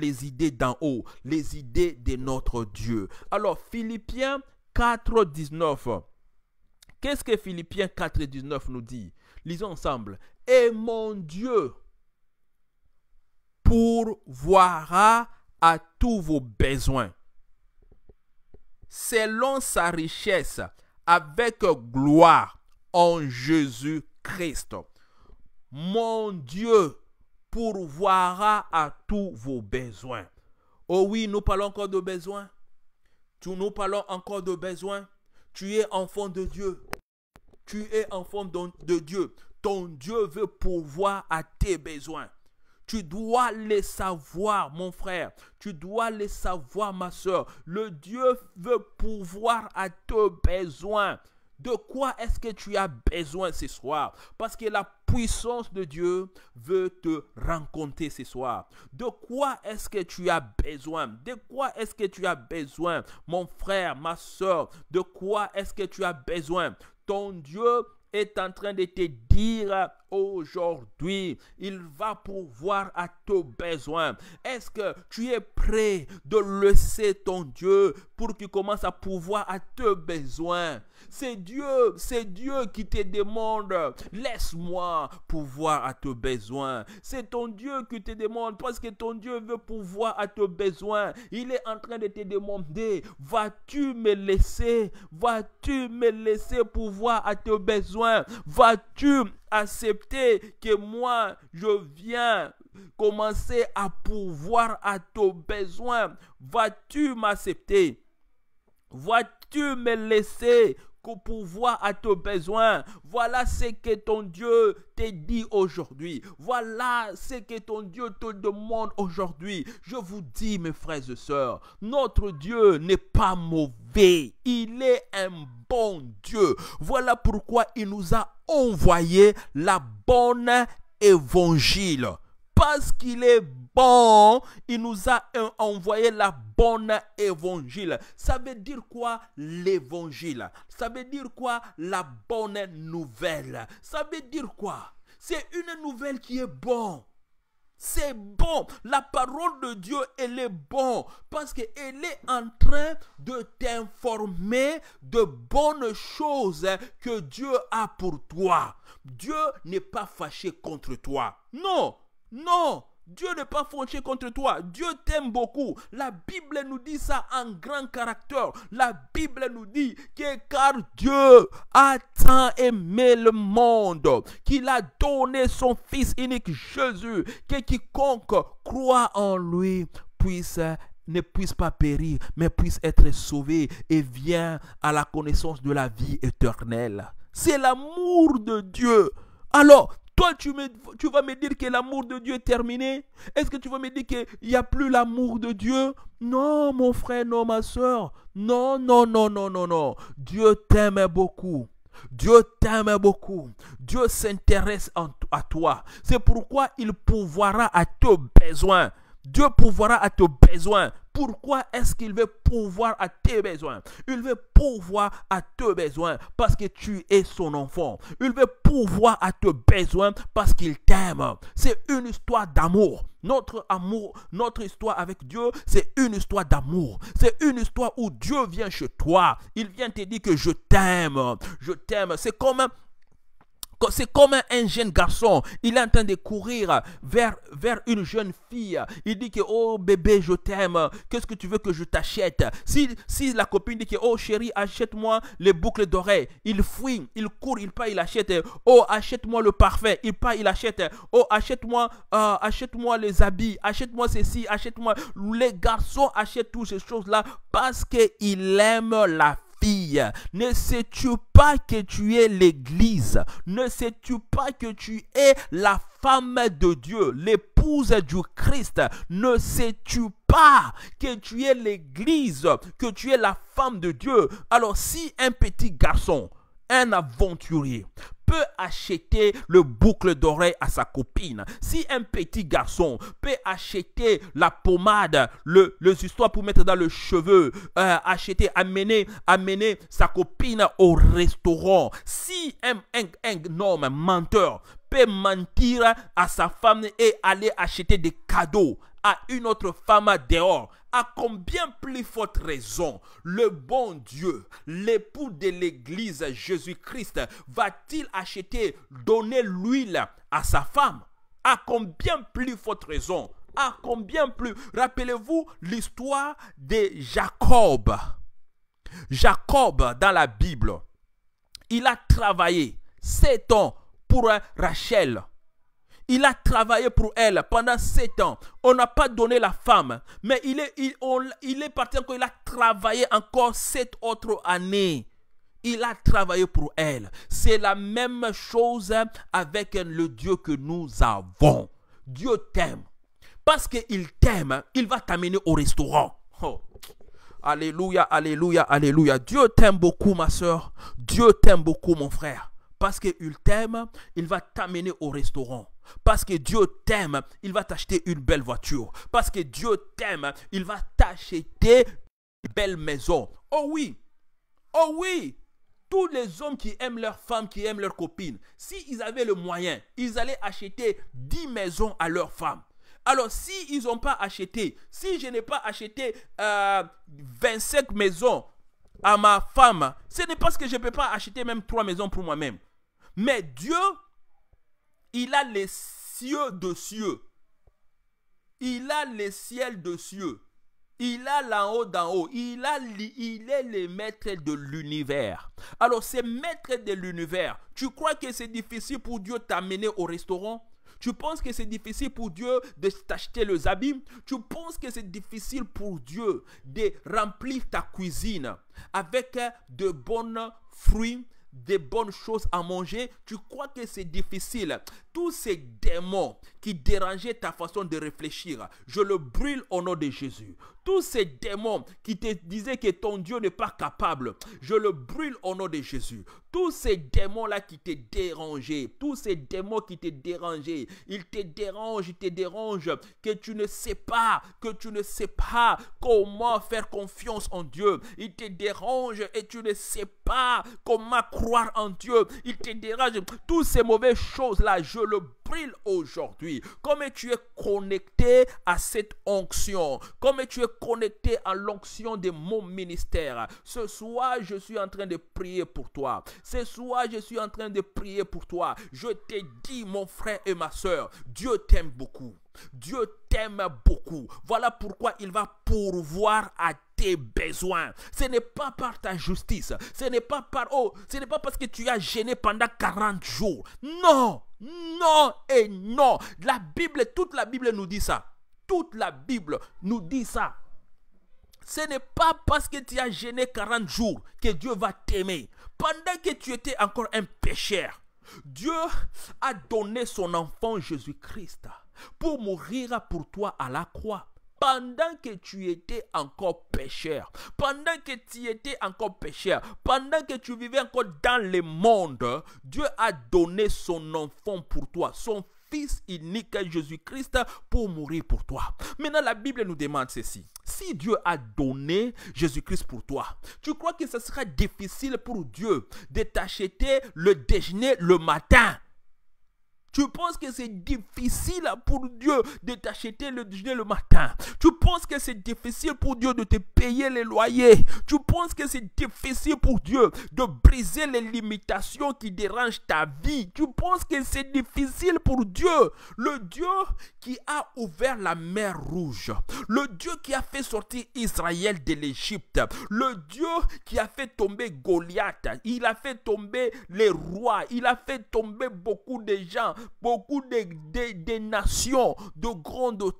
les idées d'en haut, les idées de notre Dieu. Alors, Philippiens 4, 19. Qu'est-ce que Philippiens 4, 19 nous dit Lisons ensemble. Et mon Dieu pourvoira à tous vos besoins selon sa richesse avec gloire en Jésus-Christ. Mon Dieu pourvoira à tous vos besoins. Oh oui, nous parlons encore de besoins. Tu nous parlons encore de besoins. Tu es enfant de Dieu. Tu es enfant de, de Dieu. Ton Dieu veut pourvoir à tes besoins. Tu dois les savoir, mon frère. Tu dois les savoir, ma soeur. Le Dieu veut pourvoir à tes besoins. De quoi est-ce que tu as besoin ce soir Parce que la puissance de Dieu veut te rencontrer ce soir. De quoi est-ce que tu as besoin De quoi est-ce que tu as besoin, mon frère, ma soeur De quoi est-ce que tu as besoin Ton Dieu est en train de te dire aujourd'hui, il va pouvoir à tes besoins. Est-ce que tu es prêt de laisser ton Dieu pour qu'il commence à pouvoir à tes besoins c'est Dieu, c'est Dieu qui te demande, laisse-moi pouvoir à tes besoins. C'est ton Dieu qui te demande, parce que ton Dieu veut pouvoir à tes besoins. Il est en train de te demander, vas-tu me laisser, vas-tu me laisser pouvoir à tes besoins? Vas-tu accepter que moi, je viens commencer à pouvoir à tes besoins? Vas-tu m'accepter? Vas-tu me laisser pouvoir à tes besoins. Voilà ce que ton Dieu te dit aujourd'hui. Voilà ce que ton Dieu te demande aujourd'hui. Je vous dis, mes frères et sœurs, notre Dieu n'est pas mauvais. Il est un bon Dieu. Voilà pourquoi il nous a envoyé la bonne évangile. Parce qu'il est bon, il nous a envoyé la bonne évangile. Ça veut dire quoi l'évangile Ça veut dire quoi la bonne nouvelle Ça veut dire quoi C'est une nouvelle qui est bonne. C'est bon. La parole de Dieu, elle est bonne parce qu'elle est en train de t'informer de bonnes choses que Dieu a pour toi. Dieu n'est pas fâché contre toi. Non, non. Dieu n'est pas contre toi. Dieu t'aime beaucoup. La Bible nous dit ça en grand caractère. La Bible nous dit que car Dieu a tant aimé le monde qu'il a donné son Fils unique Jésus, que quiconque croit en lui puisse ne puisse pas périr, mais puisse être sauvé et vient à la connaissance de la vie éternelle. C'est l'amour de Dieu. Alors, toi, tu, vas me dire que l'amour de Dieu est terminé. Est-ce que tu vas me dire qu'il n'y a plus l'amour de Dieu Non, mon frère, non, ma soeur. Non, non, non, non, non, non. Dieu t'aime beaucoup. Dieu t'aime beaucoup. Dieu s'intéresse à toi. C'est pourquoi il pourvoira à tes besoins. Dieu pourvoira à tes besoins. Pourquoi est-ce qu'il veut pouvoir à tes besoins Il veut pouvoir à tes besoins parce que tu es son enfant. Il veut pouvoir à tes besoins parce qu'il t'aime. C'est une histoire d'amour. Notre amour, notre histoire avec Dieu, c'est une histoire d'amour. C'est une histoire où Dieu vient chez toi. Il vient te dire que je t'aime. Je t'aime. C'est comme c'est comme un jeune garçon. Il est en train de courir vers, vers une jeune fille. Il dit que, oh bébé, je t'aime. Qu'est-ce que tu veux que je t'achète si, si la copine dit que, oh chérie, achète-moi les boucles d'oreilles. Il fuit, il court, il part, il achète. Oh, achète-moi le parfait. Il part, il achète. Oh, achète-moi euh, achète-moi les habits. Achète-moi ceci, achète-moi. Les garçons achètent toutes ces choses-là parce qu'ils aiment la fille, ne sais-tu pas que tu es l'Église Ne sais-tu pas que tu es la femme de Dieu, l'épouse du Christ Ne sais-tu pas que tu es l'Église, que tu es la femme de Dieu Alors si un petit garçon, un aventurier, peut acheter le boucle d'oreille à sa copine, si un petit garçon peut acheter la pommade, le, les histoires pour mettre dans le cheveu, euh, acheter, amener, amener sa copine au restaurant, si un, un, un homme menteur peut mentir à sa femme et aller acheter des cadeaux à une autre femme dehors, à combien plus forte raison le bon Dieu, l'époux de l'Église Jésus-Christ, va-t-il acheter, donner l'huile à sa femme À combien plus forte raison À combien plus Rappelez-vous l'histoire de Jacob. Jacob, dans la Bible, il a travaillé sept ans pour Rachel. Il a travaillé pour elle pendant sept ans. On n'a pas donné la femme, mais il est, il, est parti encore, il a travaillé encore sept autres années. Il a travaillé pour elle. C'est la même chose avec le Dieu que nous avons. Dieu t'aime. Parce qu'il t'aime, il va t'amener au restaurant. Oh. Alléluia, alléluia, alléluia. Dieu t'aime beaucoup, ma soeur. Dieu t'aime beaucoup, mon frère. Parce qu'il t'aime, il va t'amener au restaurant. Parce que Dieu t'aime, il va t'acheter une belle voiture. Parce que Dieu t'aime, il va t'acheter une belle maison. Oh oui, oh oui, tous les hommes qui aiment leurs femmes, qui aiment leurs copines, s'ils avaient le moyen, ils allaient acheter 10 maisons à leurs femmes. Alors, s'ils n'ont pas acheté, si je n'ai pas acheté 25 euh, maisons à ma femme, ce n'est pas parce que je ne peux pas acheter même 3 maisons pour moi-même. Mais Dieu, il a les cieux de cieux. Il a les ciels de cieux. Il a l'en haut d'en haut. Il, a, il est le maître de l'univers. Alors, c'est maître de l'univers. Tu crois que c'est difficile pour Dieu t'amener au restaurant? Tu penses que c'est difficile pour Dieu de t'acheter les habits Tu penses que c'est difficile pour Dieu de remplir ta cuisine avec de bons fruits, des bonnes choses à manger, tu crois que c'est difficile. Tous ces démons qui dérangeaient ta façon de réfléchir, je le brûle au nom de Jésus. Tous ces démons qui te disaient que ton Dieu n'est pas capable, je le brûle au nom de Jésus. Tous ces démons-là qui te dérangent, tous ces démons qui te dérangent, ils te dérangent, ils te dérangent, que tu ne sais pas, que tu ne sais pas comment faire confiance en Dieu. Ils te dérangent et tu ne sais pas comment croire en Dieu. Ils te dérangent. Toutes ces mauvaises choses-là, je le brûle aujourd'hui. Comme tu es connecté à cette onction, comme tu es connecté à l'onction de mon ministère. Ce soir, je suis en train de prier pour toi. Ce soir, je suis en train de prier pour toi. Je t'ai dit, mon frère et ma soeur, Dieu t'aime beaucoup. Dieu t'aime beaucoup. Voilà pourquoi il va pourvoir à tes besoins. Ce n'est pas par ta justice. Ce n'est pas par oh, ce n'est pas parce que tu as gêné pendant 40 jours. Non, non et non. La Bible, toute la Bible nous dit ça. Toute la Bible nous dit ça. Ce n'est pas parce que tu as gêné 40 jours que Dieu va t'aimer. Pendant que tu étais encore un pécheur, Dieu a donné son enfant Jésus-Christ pour mourir pour toi à la croix pendant que tu étais encore pécheur, pendant que tu étais encore pécheur, pendant que tu vivais encore dans le monde, Dieu a donné son enfant pour toi, son Fils unique Jésus-Christ pour mourir pour toi. Maintenant, la Bible nous demande ceci. Si Dieu a donné Jésus-Christ pour toi, tu crois que ce sera difficile pour Dieu de t'acheter le déjeuner le matin tu penses que c'est difficile pour Dieu de t'acheter le dîner le matin. Tu penses que c'est difficile pour Dieu de te payer les loyers. Tu penses que c'est difficile pour Dieu de briser les limitations qui dérangent ta vie. Tu penses que c'est difficile pour Dieu. Le Dieu qui a ouvert la mer rouge. Le Dieu qui a fait sortir Israël de l'Égypte. Le Dieu qui a fait tomber Goliath. Il a fait tomber les rois. Il a fait tomber beaucoup de gens beaucoup de, nations, de grandes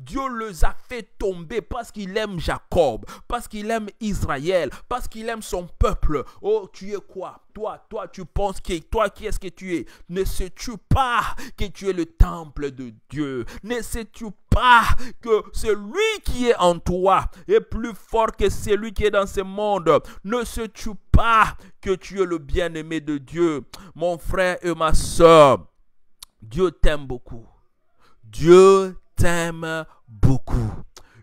Dieu les a fait tomber parce qu'il aime Jacob, parce qu'il aime Israël, parce qu'il aime son peuple. Oh, tu es quoi Toi, toi, tu penses que toi, qui est-ce que tu es Ne sais-tu pas que tu es le temple de Dieu Ne sais-tu pas que celui qui est en toi est plus fort que celui qui est dans ce monde Ne sais-tu pas que tu es le bien-aimé de Dieu Mon frère et ma soeur, Dieu t'aime beaucoup. Dieu t'aime beaucoup.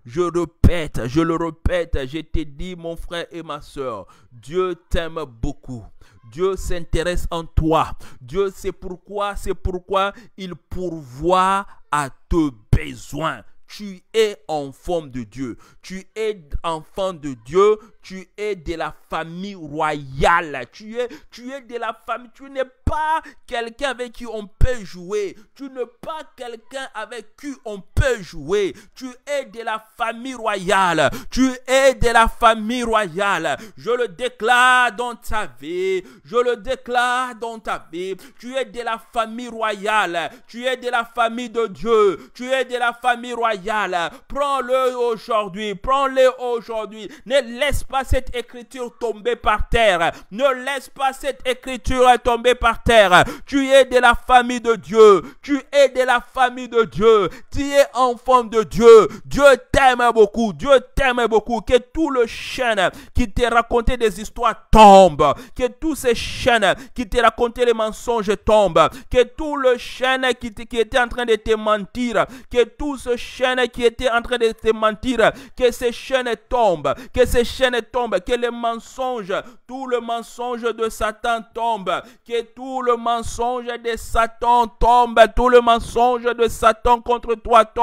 Je répète, je le répète, je t'ai dit mon frère et ma soeur, Dieu t'aime beaucoup. Dieu s'intéresse en toi. Dieu sait pourquoi, c'est pourquoi il pourvoit à tes besoins. Tu es enfant de Dieu. Tu es enfant de Dieu. Tu es de la famille royale. Tu es, tu es de la famille. Tu n'es pas quelqu'un avec qui on peut jouer. Tu n'es pas quelqu'un avec qui on peut jouer. Tu es de la famille royale. Tu es de la famille royale. Je le déclare dans ta vie. Je le déclare dans ta vie. Tu es de la famille royale. Tu es de la famille de Dieu. Tu es de la famille royale. Prends-le aujourd'hui. Prends-le aujourd'hui. Ne laisse pas cette écriture tomber par terre. Ne laisse pas cette écriture tomber par terre. Tu es de la famille de Dieu. Tu es de la famille de Dieu. Tu es enfant de Dieu, Dieu t'aime beaucoup, Dieu t'aime beaucoup. Que tout le chaîne qui t'a raconté des histoires tombe. Que tous ces chaînes qui t'a raconté les mensonges tombe. Que tout le chêne qui, était en train de te mentir, que tout ce chaîne qui était en train de te mentir, que ces chaînes tombent, que ces chaînes tombent, que les mensonges, tout le mensonge de Satan tombe, que tout le mensonge de Satan tombe, tout le mensonge de Satan contre toi tombe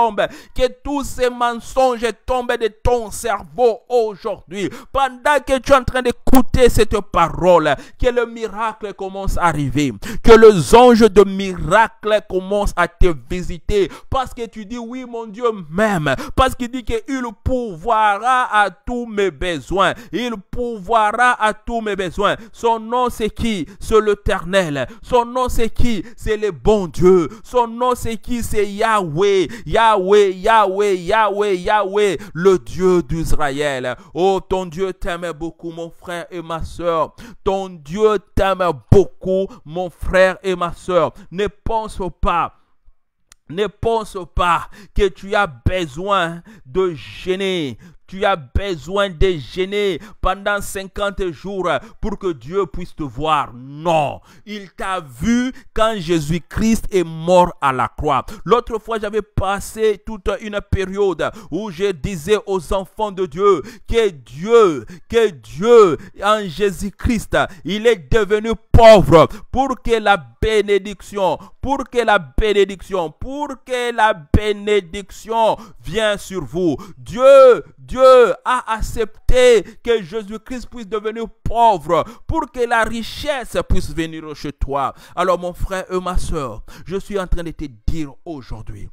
que tous ces mensonges tombent de ton cerveau aujourd'hui. Pendant que tu es en train d'écouter cette parole, que le miracle commence à arriver, que les anges de miracle commencent à te visiter, parce que tu dis oui mon Dieu même, parce qu'il dit qu'il pourvoira à tous mes besoins, il pourvoira à tous mes besoins. Son nom c'est qui C'est l'Éternel. Son nom c'est qui C'est le bon Dieu. Son nom c'est qui C'est Yahweh. Yahweh Yahweh, Yahweh, Yahweh, Yahweh, le Dieu d'Israël. Oh, ton Dieu t'aime beaucoup, mon frère et ma soeur. Ton Dieu t'aime beaucoup, mon frère et ma soeur. Ne pense pas ne pense pas que tu as besoin de gêner. Tu as besoin de gêner pendant 50 jours pour que Dieu puisse te voir. Non. Il t'a vu quand Jésus-Christ est mort à la croix. L'autre fois, j'avais passé toute une période où je disais aux enfants de Dieu que Dieu, que Dieu en Jésus-Christ, il est devenu pauvre pour que la bénédiction, pour que la bénédiction, pour que la bénédiction vienne sur vous. Dieu, Dieu a accepté que Jésus-Christ puisse devenir pauvre pour que la richesse puisse venir chez toi. Alors mon frère et ma soeur, je suis en train de te dire aujourd'hui,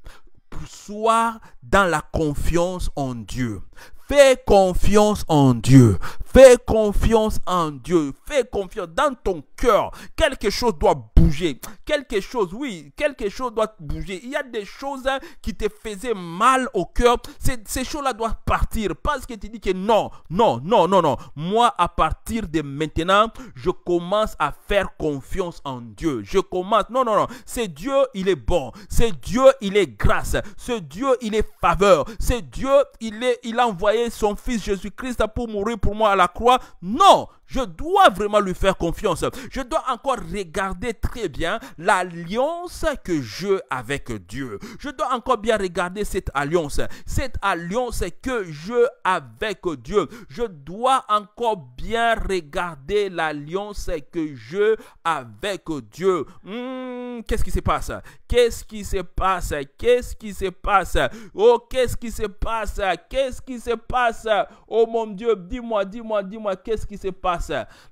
sois dans la confiance en Dieu. Fais confiance en Dieu. Fais confiance en Dieu. Fais confiance dans ton cœur. Quelque chose doit bouger. Quelque chose, oui, quelque chose doit bouger. Il y a des choses hein, qui te faisaient mal au cœur. Ces, choses-là doivent partir parce que tu dis que non, non, non, non, non. Moi, à partir de maintenant, je commence à faire confiance en Dieu. Je commence. Non, non, non. C'est Dieu, il est bon. C'est Dieu, il est grâce. C'est Dieu, il est faveur. C'est Dieu, il, est, il a envoyé son Fils Jésus-Christ pour mourir pour moi à la la croix. Non, Je dois vraiment lui faire confiance. Je dois encore regarder très bien l'alliance que je avec Dieu. Je dois encore bien regarder cette alliance. Cette alliance que je avec Dieu. Je dois encore bien regarder l'alliance que je avec Dieu. Hmm, qu'est-ce qui se passe? Qu'est-ce qui se passe? Qu'est-ce qui se passe? Oh, qu'est-ce qui se passe? Qu'est-ce qui se passe? Oh mon Dieu, dis-moi, dis-moi, dis-moi, qu'est-ce qui se passe?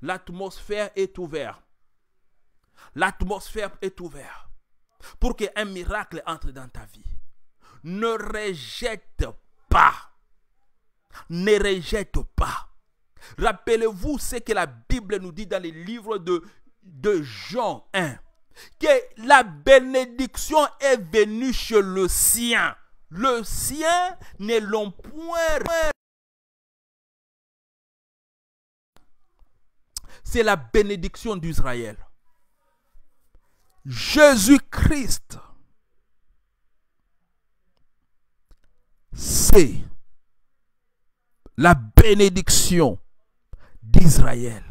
L'atmosphère est ouverte. L'atmosphère est ouverte pour que un miracle entre dans ta vie. Ne rejette pas. Ne rejette pas. Rappelez-vous ce que la Bible nous dit dans les livres de, de Jean 1. Que la bénédiction est venue chez le sien. Le sien ne l'ont point c'est la bénédiction d'Israël. Jésus-Christ, c'est la bénédiction d'Israël.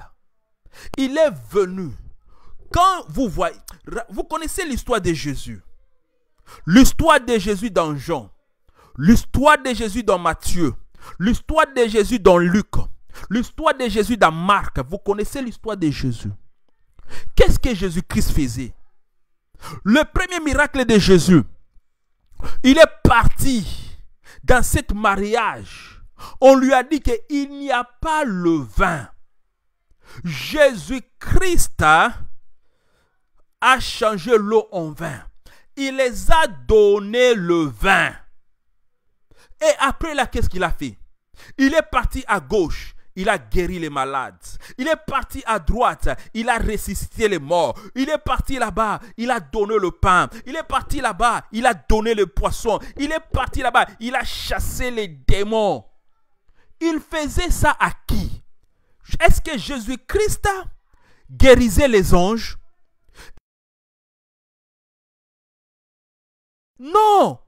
Il est venu. Quand vous voyez, vous connaissez l'histoire de Jésus. L'histoire de Jésus dans Jean. L'histoire de Jésus dans Matthieu. L'histoire de Jésus dans Luc. L'histoire de Jésus dans Marc, vous connaissez l'histoire de Jésus. Qu'est-ce que Jésus-Christ faisait Le premier miracle de Jésus, il est parti dans cette mariage. On lui a dit qu'il n'y a pas le vin. Jésus-Christ a changé l'eau en vin. Il les a donné le vin. Et après là, qu'est-ce qu'il a fait Il est parti à gauche il a guéri les malades. Il est parti à droite. Il a ressuscité les morts. Il est parti là-bas. Il a donné le pain. Il est parti là-bas. Il a donné le poisson. Il est parti là-bas. Il a chassé les démons. Il faisait ça à qui Est-ce que Jésus-Christ guérissait les anges Non.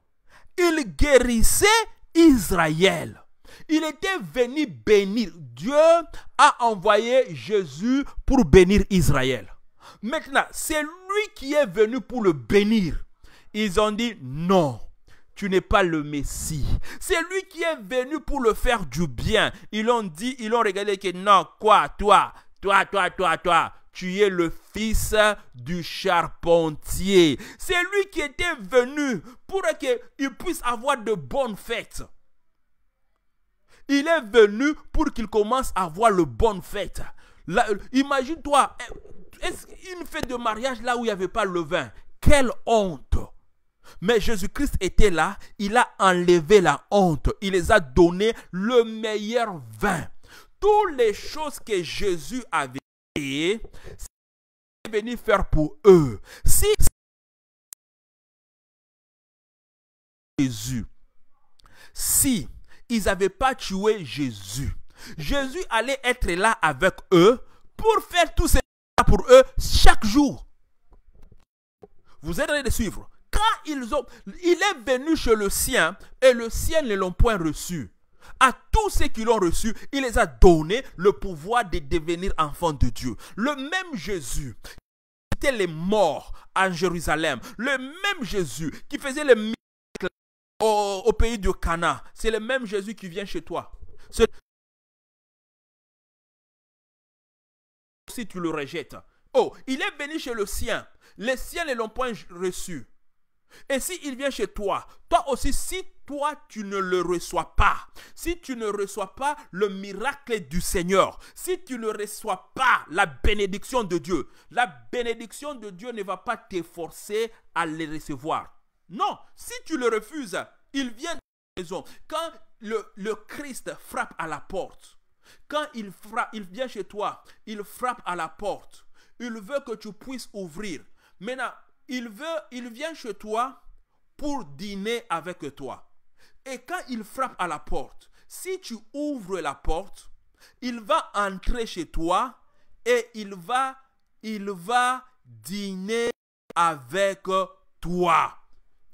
Il guérissait Israël. Il était venu bénir. Dieu a envoyé Jésus pour bénir Israël. Maintenant, c'est lui qui est venu pour le bénir. Ils ont dit non. Tu n'es pas le Messie. C'est lui qui est venu pour le faire du bien. Ils ont dit, ils ont regardé que non, quoi, toi, toi, toi, toi, toi, tu es le fils du charpentier. C'est lui qui était venu pour qu'il puisse avoir de bonnes fêtes. Il est venu pour qu'il commence à avoir le bon fête. Euh, imagine-toi, euh, une fête de mariage là où il n'y avait pas le vin. Quelle honte mais Jésus-Christ était là, il a enlevé la honte, il les a donné le meilleur vin. Toutes les choses que Jésus avait créées, c'est venu faire pour eux. Si Jésus, si ils n'avaient pas tué Jésus. Jésus allait être là avec eux pour faire tout là pour eux chaque jour. Vous êtes en de suivre. Quand ils ont, il est venu chez le sien et le sien ne l'ont point reçu. À tous ceux qui l'ont reçu, il les a donné le pouvoir de devenir enfants de Dieu. Le même Jésus qui était les morts à Jérusalem, le même Jésus qui faisait les au, pays de Cana. C'est le même Jésus qui vient chez toi. Si tu le rejettes. Oh, il est béni chez le sien. Les siens ne l'ont point reçu. Et s'il vient chez toi, toi aussi, si toi tu ne le reçois pas, si tu ne reçois pas le miracle du Seigneur, si tu ne reçois pas la bénédiction de Dieu, la bénédiction de Dieu ne va pas t'efforcer à les recevoir. Non, si tu le refuses, il vient de la maison. Quand le, Christ frappe à la porte, quand il, il vient chez toi, il frappe à la porte. Il veut que tu puisses ouvrir. Maintenant, il, veut, il vient chez toi pour dîner avec toi. Et quand il frappe à la porte, si tu ouvres la porte, il va entrer chez toi et il va, il va dîner avec toi.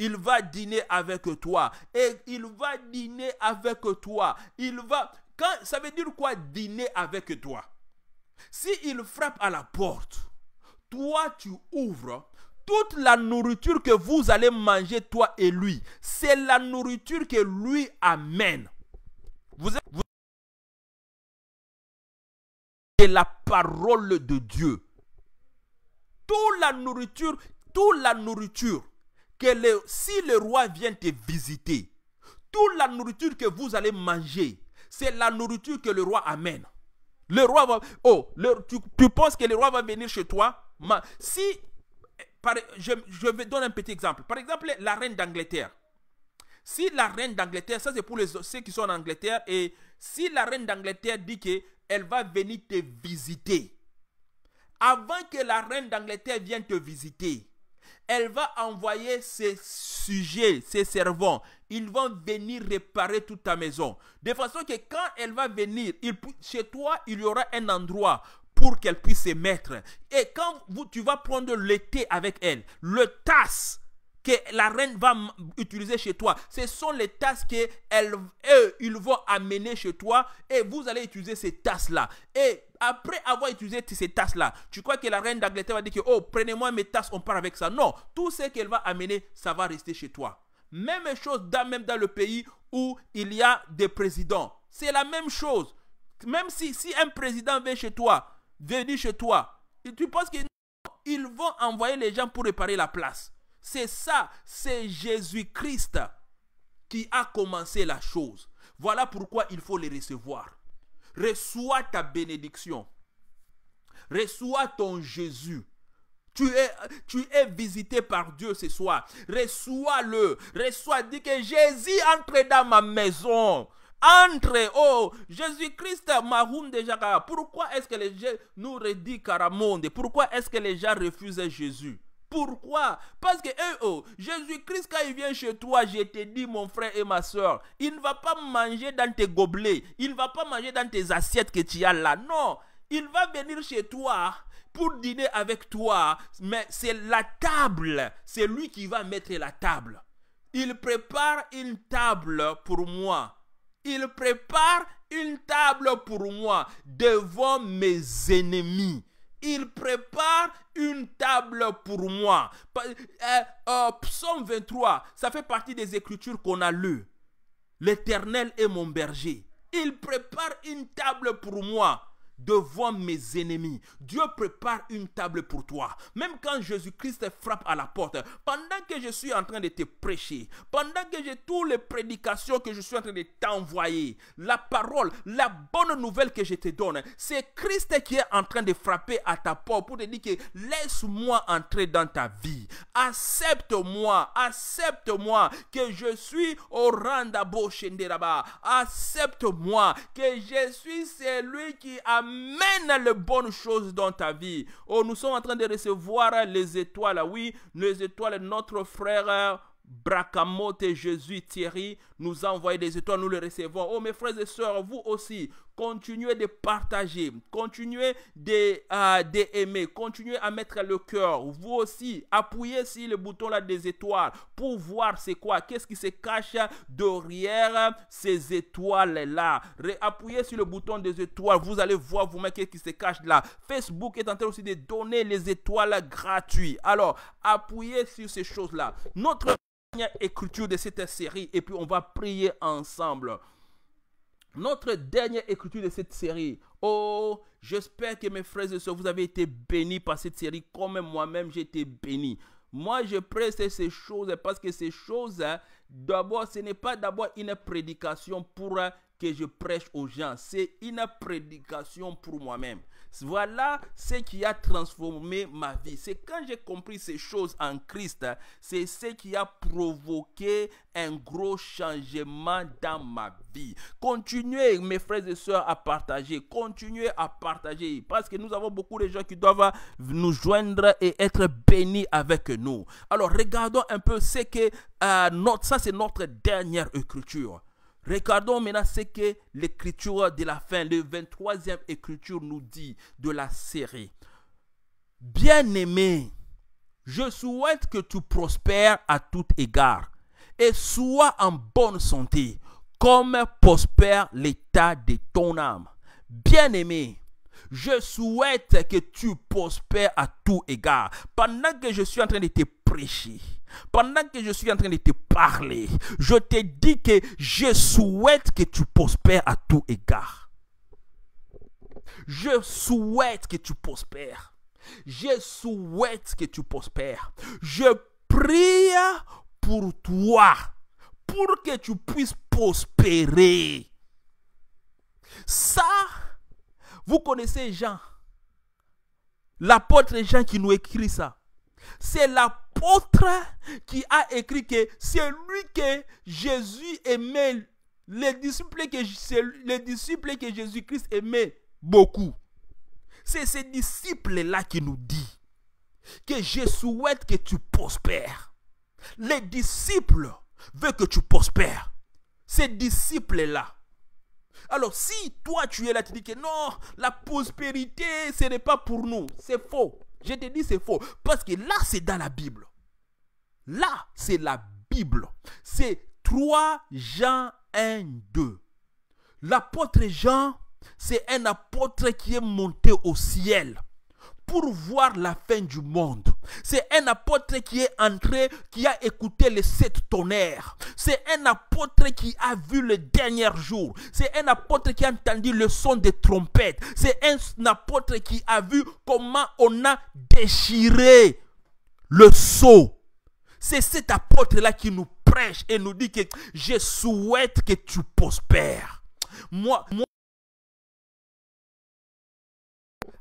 Il va dîner avec toi. Et il va dîner avec toi. Il va... Quand, ça veut dire quoi dîner avec toi Si il frappe à la porte, toi tu ouvres. Toute la nourriture que vous allez manger, toi et lui, c'est la nourriture que lui amène. Vous, vous la parole de Dieu. Toute la nourriture, toute la nourriture que si le roi vient te visiter, toute la nourriture que vous allez manger, c'est la nourriture que le roi amène. Le roi va... Oh, tu, penses que le roi va venir chez toi Si... je, vais donner un petit exemple. Par exemple, la reine d'Angleterre. Si la reine d'Angleterre, ça c'est pour ceux qui sont en Angleterre, et si la reine d'Angleterre dit qu'elle va venir te visiter, avant que la reine d'Angleterre vienne te visiter, elle va envoyer ses sujets, ses servants. Ils vont venir réparer toute ta maison. De façon que quand elle va venir, chez toi, il y aura un endroit pour qu'elle puisse se mettre. Et quand vous, tu vas prendre le thé avec elle, le tasse, que la reine va utiliser chez toi. Ce sont les tasses elle, ils vont amener chez toi et vous allez utiliser ces tasses-là. Et après avoir utilisé ces tasses-là, tu crois que la reine d'Angleterre va dire que, oh, prenez-moi mes tasses, on part avec ça. Non, tout ce qu'elle va amener, ça va rester chez toi. Même chose dans, même dans le pays où il y a des présidents. C'est la même chose. Même si, si un président vient chez toi, vient chez toi, tu penses qu'ils vont envoyer les gens pour réparer la place. C'est ça, c'est Jésus-Christ qui a commencé la chose. Voilà pourquoi il faut les recevoir. Reçois ta bénédiction. Reçois ton Jésus. Tu es, tu es visité par Dieu ce soir. Reçois-le. Reçois. Dis que Jésus entre dans ma maison. Entre, oh, Jésus-Christ, Mahoum de Pourquoi est-ce que les gens nous redit Caramonde? Pourquoi est-ce que les gens refusent Jésus? Pourquoi Parce que eh, oh, Jésus-Christ, quand il vient chez toi, je te dis, mon frère et ma soeur, il ne va pas manger dans tes gobelets, il ne va pas manger dans tes assiettes que tu as là. Non, il va venir chez toi pour dîner avec toi, mais c'est la table, c'est lui qui va mettre la table. Il prépare une table pour moi. Il prépare une table pour moi devant mes ennemis il prépare une table pour moi. Euh, euh, psaume 23, ça fait partie des écritures qu'on a lues. L'Éternel est mon berger. Il prépare une table pour moi devant mes ennemis. Dieu prépare une table pour toi. Même quand Jésus-Christ frappe à la porte, pendant que je suis en train de te prêcher, pendant que j'ai toutes les prédications que je suis en train de t'envoyer, la parole, la bonne nouvelle que je te donne, c'est Christ qui est en train de frapper à ta porte pour te dire que laisse-moi entrer dans ta vie. Accepte-moi, accepte-moi que je suis au rang Accepte-moi que je suis celui qui a amène les bonnes choses dans ta vie. Oh, nous sommes en train de recevoir les étoiles. Oui, les étoiles, notre frère. Bracamote, Jésus, Thierry, nous a envoyé des étoiles, nous les recevons. Oh mes frères et sœurs, vous aussi, Continuez de partager, continuez d'aimer, euh, continuez à mettre le cœur. Vous aussi, appuyez sur le bouton là des étoiles pour voir c'est quoi, qu'est-ce qui se cache derrière ces étoiles-là. Appuyez sur le bouton des étoiles, vous allez voir vous-même ce qui se cache là. Facebook est en train aussi de donner les étoiles gratuites. Alors, appuyez sur ces choses-là. Notre écriture de cette série et puis on va prier ensemble. Notre dernière écriture de cette série. Oh, j'espère que mes frères et sœurs, vous avez été bénis par cette série, comme moi-même j'ai été béni. Moi, je prêche ces choses parce que ces choses, hein, d'abord, ce n'est pas d'abord une prédication pour euh, que je prêche aux gens, c'est une prédication pour moi-même. Voilà ce qui a transformé ma vie. C'est quand j'ai compris ces choses en Christ, c'est ce qui a provoqué un gros changement dans ma vie. Continuez, mes frères et sœurs, à partager. Continuez à partager. Parce que nous avons beaucoup de gens qui doivent nous joindre et être bénis avec nous. Alors regardons un peu ce que euh, notre, ça c'est notre dernière écriture. Regardons maintenant ce que l'écriture de la fin, le 23e écriture nous dit de la série. Bien-aimé, je souhaite que tu prospères à tout égard et sois en bonne santé, comme prospère l'état de ton âme. Bien-aimé, je souhaite que tu prospères à tout égard. Pendant que je suis en train de te pendant que je suis en train de te parler, je te dis que je souhaite que tu prospères à tout égard. Je souhaite que tu prospères. Je souhaite que tu prospères. Je prie pour toi, pour que tu puisses prospérer. Ça, vous connaissez Jean, l'apôtre Jean qui nous écrit ça c'est l'apôtre qui a écrit que c'est lui que Jésus aimait, les disciples que, les disciples que Jésus-Christ aimait beaucoup. C'est ces disciples-là qui nous dit que je souhaite que tu prospères. Les disciples veulent que tu prospères. Ces disciples-là. Alors si toi tu es là, tu dis que non, la prospérité, ce n'est pas pour nous. C'est faux. Je te dis c'est faux. Parce que là, c'est dans la Bible. Là, c'est la Bible. C'est 3 Jean 1, 2. L'apôtre Jean, c'est un apôtre qui est monté au ciel pour voir la fin du monde. C'est un apôtre qui est entré, qui a écouté les sept tonnerres. C'est un apôtre qui a vu le dernier jour. C'est un apôtre qui a entendu le son des trompettes. C'est un apôtre qui a vu comment on a déchiré le sceau. C'est cet apôtre-là qui nous prêche et nous dit que je souhaite que tu prospères. Moi, moi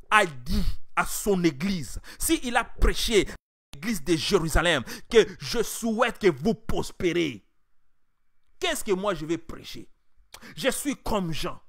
a dit son église, s'il il a prêché à l'église de Jérusalem, que je souhaite que vous prospérez, qu'est-ce que moi je vais prêcher Je suis comme Jean.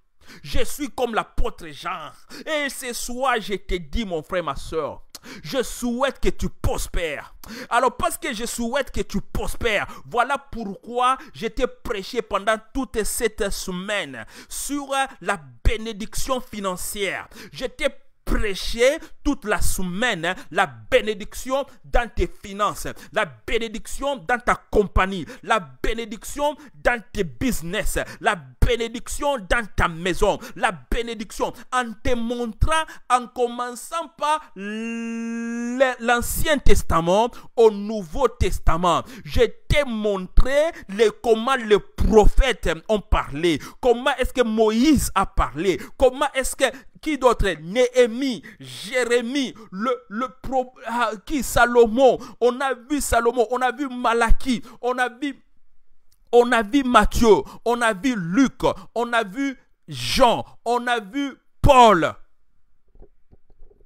Je suis comme l'apôtre Jean. Et ce soir, je te dis, mon frère, ma soeur, je souhaite que tu prospères. Alors parce que je souhaite que tu prospères, voilà pourquoi je t'ai prêché pendant toute cette semaine sur la bénédiction financière. Je t'ai prêcher toute la semaine la bénédiction dans tes finances, la bénédiction dans ta compagnie, la bénédiction dans tes business, la bénédiction dans ta maison, la bénédiction en te montrant, en commençant par l'Ancien Testament au Nouveau Testament. Je t'ai montré comment les prophètes ont parlé, comment est-ce que Moïse a parlé, comment est-ce que qui d'autre Néhémie, Jérémie, le, le pro, ah, qui Salomon. On a vu Salomon, on a vu Malachie, on a vu, on a vu Matthieu, on a vu Luc, on a vu Jean, on a vu Paul.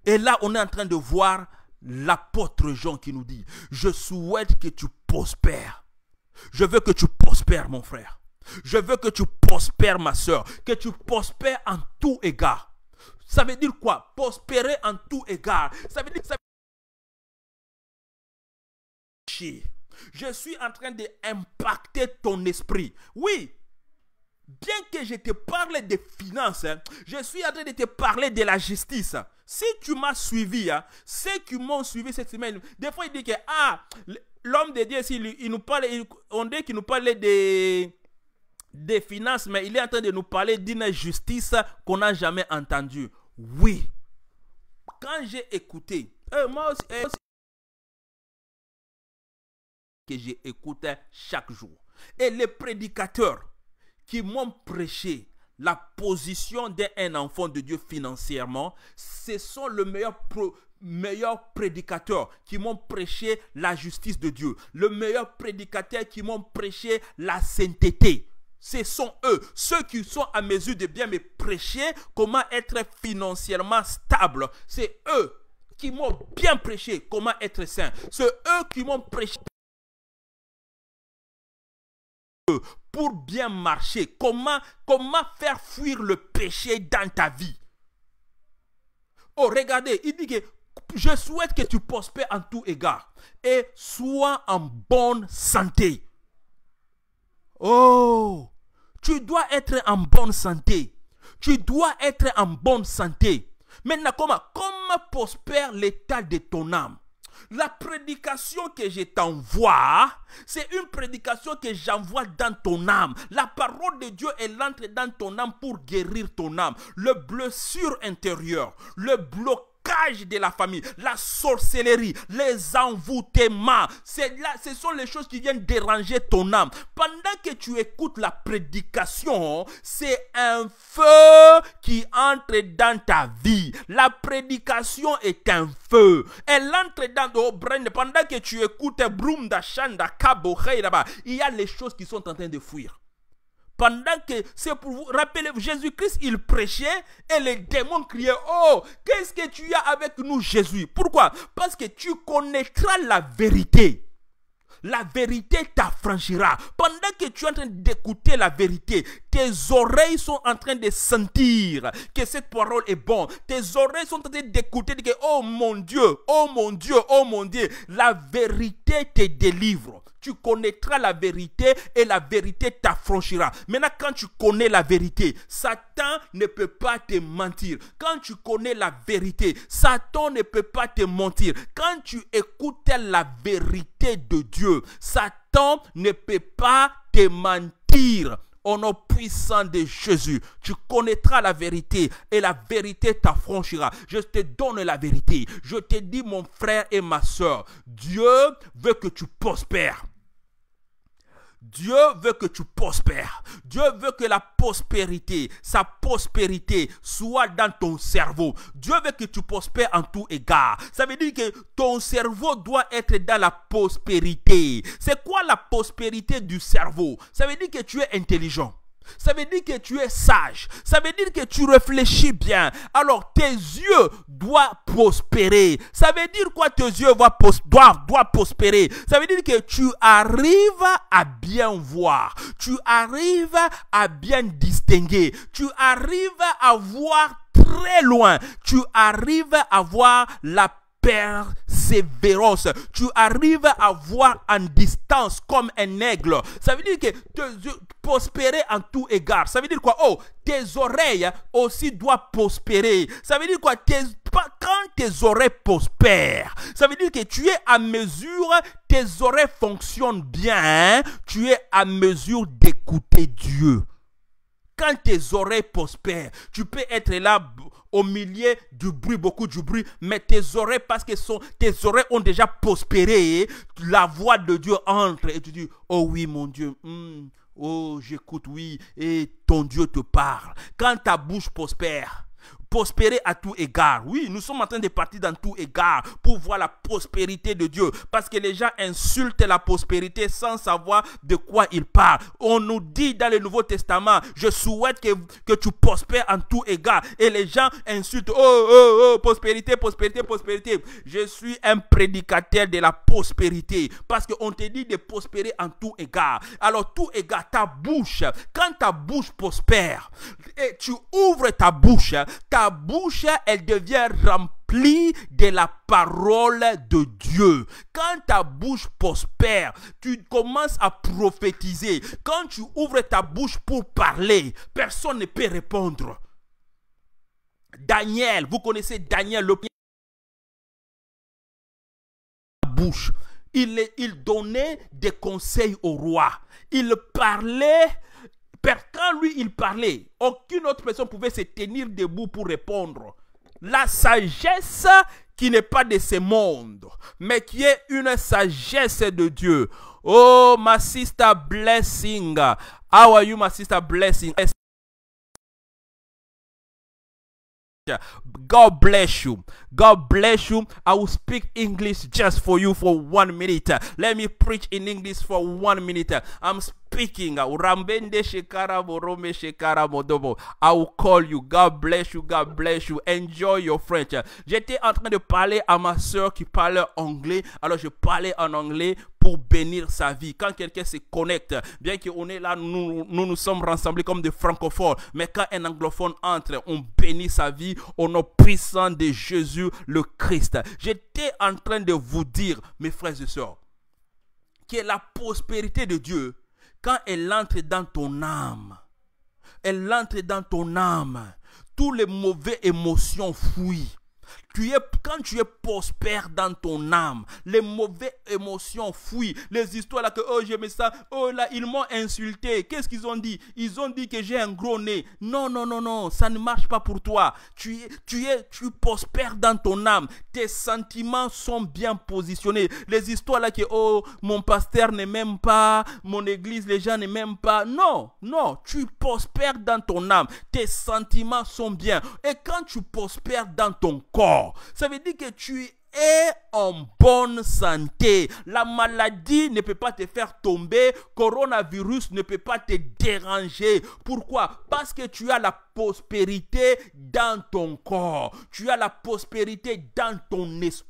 Et là, on est en train de voir l'apôtre Jean qui nous dit, je souhaite que tu prospères. Je veux que tu prospères, mon frère. Je veux que tu prospères, ma soeur. Que tu prospères en tout égard. Ça veut dire quoi Prospérer en tout égard. Ça veut dire que ça je suis en train d'impacter ton esprit. Oui, bien que je te parle des finances, hein, je suis en train de te parler de la justice. Si tu m'as suivi, hein, ceux qui m'ont suivi cette semaine, des fois ils disent que ah, l'homme de Dieu, il, nous parle, on dit qu'il nous parlait des des finances, mais il est en train de nous parler d'une justice qu'on n'a jamais entendue. Oui. Quand j'ai écouté, euh, moi aussi, euh, chaque jour. Et les prédicateurs qui m'ont prêché la position d'un enfant de Dieu financièrement, ce sont les meilleur meilleurs prédicateurs qui m'ont prêché la justice de Dieu, le meilleur prédicateur qui m'ont prêché la sainteté, ce sont eux, ceux qui sont à mesure de bien me prêcher comment être financièrement stable. C'est eux qui m'ont bien prêché comment être saint. C'est eux qui m'ont prêché pour bien marcher. Comment, comment faire fuir le péché dans ta vie. Oh, regardez, il dit que je souhaite que tu prospères en tout égard et sois en bonne santé. Oh, tu dois être en bonne santé. Tu dois être en bonne santé. Maintenant, comment, comment prospère l'état de ton âme La prédication que je t'envoie, c'est une prédication que j'envoie dans ton âme. La parole de Dieu, elle entre dans ton âme pour guérir ton âme. Le blessure intérieure, le blocage Cage de la famille, la sorcellerie, les envoûtements. Là, ce sont les choses qui viennent déranger ton âme. Pendant que tu écoutes la prédication, c'est un feu qui entre dans ta vie. La prédication est un feu. Elle entre dans ton oh, brain. Pendant que tu écoutes da Dachanda il y a les choses qui sont en train de fuir pendant que c'est pour vous rappeler Jésus-Christ, il prêchait et les démons criaient "Oh, qu'est-ce que tu as avec nous Jésus Pourquoi Parce que tu connaîtras la vérité. La vérité t'affranchira. Pendant que tu es en train d'écouter la vérité, tes oreilles sont en train de sentir que cette parole est bonne. Tes oreilles sont en train d'écouter que, oh mon Dieu, oh mon Dieu, oh mon Dieu, la vérité te délivre tu connaîtras la vérité et la vérité t'affranchira. Maintenant, quand tu connais la vérité, Satan ne peut pas te mentir. Quand tu connais la vérité, Satan ne peut pas te mentir. Quand tu écoutes la vérité de Dieu, Satan ne peut pas te mentir au nom puissant de Jésus. Tu connaîtras la vérité et la vérité t'affranchira. Je te donne la vérité. Je te dis, mon frère et ma soeur, Dieu veut que tu prospères. Dieu veut que tu prospères. Dieu veut que la prospérité, sa prospérité soit dans ton cerveau. Dieu veut que tu prospères en tout égard. Ça veut dire que ton cerveau doit être dans la prospérité. C'est quoi la prospérité du cerveau Ça veut dire que tu es intelligent. Ça veut dire que tu es sage. Ça veut dire que tu réfléchis bien. Alors tes yeux doivent prospérer. Ça veut dire quoi tes yeux doivent, prospérer Ça veut dire que tu arrives à bien voir. Tu arrives à bien distinguer. Tu arrives à voir très loin. Tu arrives à voir la persévérance. Tu arrives à voir en distance comme un aigle. Ça veut dire que te, prospérer en tout égard. Ça veut dire quoi Oh, tes oreilles aussi doivent prospérer. Ça veut dire quoi Quand tes oreilles prospèrent, ça veut dire que tu es à mesure, tes oreilles fonctionnent bien, hein? tu es à mesure d'écouter Dieu quand tes oreilles prospèrent, tu peux être là au milieu du bruit, beaucoup du bruit, mais tes oreilles, parce que sont, tes oreilles ont déjà prospéré, la voix de Dieu entre et tu dis, oh oui mon Dieu, hmm, oh j'écoute, oui, et ton Dieu te parle. Quand ta bouche prospère, prospérer à tout égard. Oui, nous sommes en train de partir dans tout égard pour voir la prospérité de Dieu. Parce que les gens insultent la prospérité sans savoir de quoi ils parlent. On nous dit dans le Nouveau Testament, je souhaite que, que tu prospères en tout égard. Et les gens insultent, oh, oh, oh, prospérité, prospérité, prospérité. Je suis un prédicateur de la prospérité. Parce qu'on te dit de prospérer en tout égard. Alors tout égard, ta bouche, quand ta bouche prospère, et tu ouvres ta bouche, ta bouche, elle devient remplie de la parole de Dieu. Quand ta bouche prospère, tu commences à prophétiser. Quand tu ouvres ta bouche pour parler, personne ne peut répondre. Daniel, vous connaissez Daniel le bouche. Il, il donnait des conseils au roi. Il parlait quand lui, il parlait, aucune autre personne pouvait se tenir debout pour répondre. La sagesse qui n'est pas de ce monde, mais qui est une sagesse de Dieu. Oh, ma sister blessing. How are you, my sister blessing? God bless you. God bless you. I will speak English just for you for one minute. Let me preach in English for one minute. I'm speaking. I will call you. God bless you. God bless you. Enjoy your French. J'étais en train de parler à ma soeur qui parle anglais. Alors je parlais en anglais pour bénir sa vie. Quand quelqu'un se connecte, bien qu'on est là, nous, nous, sommes rassemblés comme des francophones, mais quand un anglophone entre, on bénit sa vie au nom puissant de Jésus le Christ. J'étais en train de vous dire, mes frères et sœurs, que la prospérité de Dieu, quand elle entre dans ton âme, elle entre dans ton âme, tous les mauvais émotions fuient. Tu es, quand tu es prospère dans ton âme, les mauvaises émotions fuient. Les histoires là que, oh, j'aimais ça, oh là, ils m'ont insulté. Qu'est-ce qu'ils ont dit Ils ont dit que j'ai un gros nez. Non, non, non, non, ça ne marche pas pour toi. Tu es, tu es, tu prospères dans ton âme. Tes sentiments sont bien positionnés. Les histoires là que, oh, mon pasteur ne m'aime pas, mon église, les gens ne m'aiment pas. Non, non, tu prospères dans ton âme. Tes sentiments sont bien. Et quand tu prospères dans ton corps, ça veut dire que tu es en bonne santé. La maladie ne peut pas te faire tomber. Coronavirus ne peut pas te déranger. Pourquoi Parce que tu as la prospérité dans ton corps. Tu as la prospérité dans ton esprit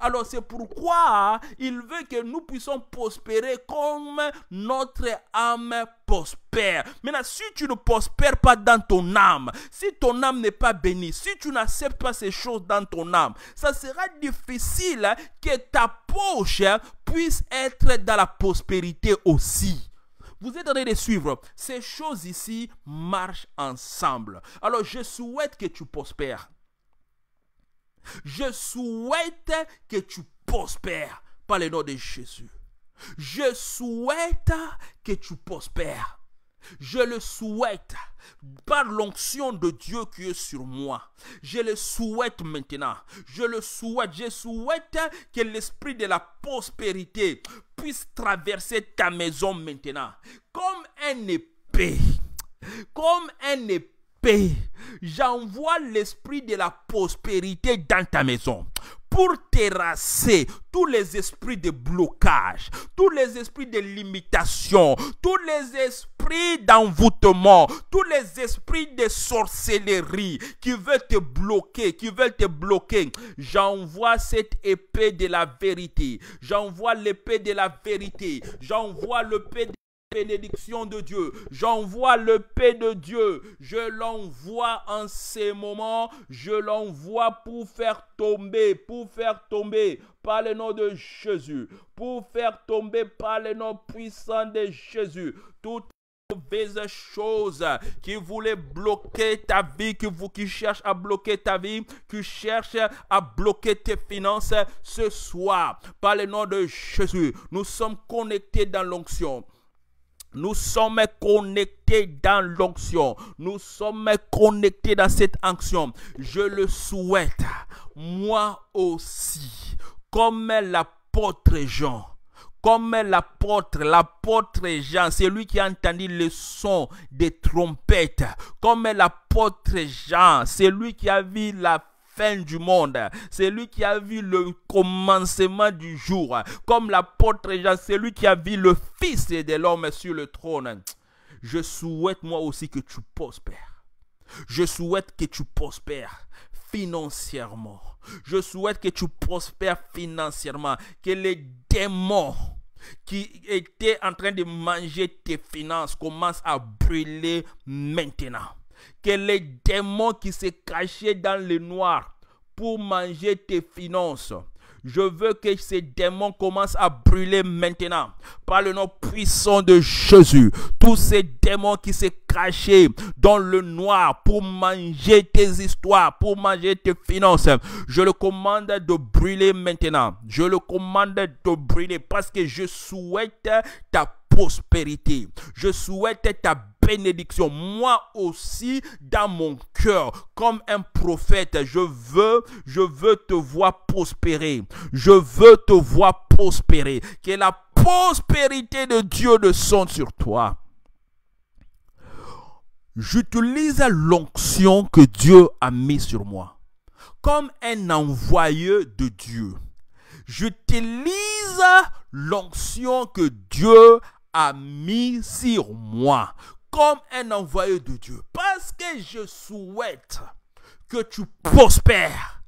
alors c'est pourquoi il veut que nous puissions prospérer comme notre âme prospère. Maintenant, si tu ne prospères pas dans ton âme, si ton âme n'est pas bénie, si tu n'acceptes pas ces choses dans ton âme, ça sera difficile que ta poche puisse être dans la prospérité aussi. Vous êtes en train de suivre. Ces choses ici marchent ensemble. Alors, je souhaite que tu prospères. Je souhaite que tu prospères par le nom de Jésus. Je souhaite que tu prospères. Je le souhaite par l'onction de Dieu qui est sur moi. Je le souhaite maintenant. Je le souhaite. Je souhaite que l'esprit de la prospérité puisse traverser ta maison maintenant. Comme un épée. Comme un épée J'envoie l'esprit de la prospérité dans ta maison pour terrasser tous les esprits de blocage, tous les esprits de limitation, tous les esprits d'envoûtement, tous les esprits de sorcellerie qui veulent te bloquer, qui veulent te bloquer. J'envoie cette épée de la vérité. J'envoie l'épée de la vérité. J'envoie l'épée de bénédiction de Dieu. J'envoie le paix de Dieu. Je l'envoie en ces moments. Je l'envoie pour faire tomber, pour faire tomber par le nom de Jésus, pour faire tomber par le nom puissant de Jésus toutes mauvaises choses qui voulaient bloquer ta vie, qui, vous, qui cherchent à bloquer ta vie, qui cherchent à bloquer tes finances ce soir. Par le nom de Jésus, nous sommes connectés dans l'onction. Nous sommes connectés dans l'onction. Nous sommes connectés dans cette action. Je le souhaite, moi aussi, comme l'apôtre Jean comme l'apôtre, l'apôtre Jean, c'est lui qui a entendu le son des trompettes, comme l'apôtre Jean, c'est lui qui a vu la fin du monde. C'est lui qui a vu le commencement du jour. Comme l'apôtre Jean, c'est lui qui a vu le Fils de l'homme sur le trône. Je souhaite moi aussi que tu prospères. Je souhaite que tu prospères financièrement. Je souhaite que tu prospères financièrement. Que les démons qui étaient en train de manger tes finances commencent à brûler maintenant que les démons qui se cachaient dans le noir pour manger tes finances, je veux que ces démons commencent à brûler maintenant. Par le nom puissant de Jésus. Tous ces démons qui se cachaient dans le noir pour manger tes histoires, pour manger tes finances. Je le commande de brûler maintenant. Je le commande de brûler parce que je souhaite ta prospérité. Je souhaite ta bénédiction. Moi aussi, dans mon cœur, comme un prophète, je veux, je veux te voir prospérer. Je veux te voir prospérer. Que la prospérité de Dieu descende sur toi. J'utilise l'onction que Dieu a mise sur moi comme un envoyé de Dieu. J'utilise l'onction que Dieu a a mis sur moi comme un envoyé de Dieu. Parce que je souhaite que tu prospères.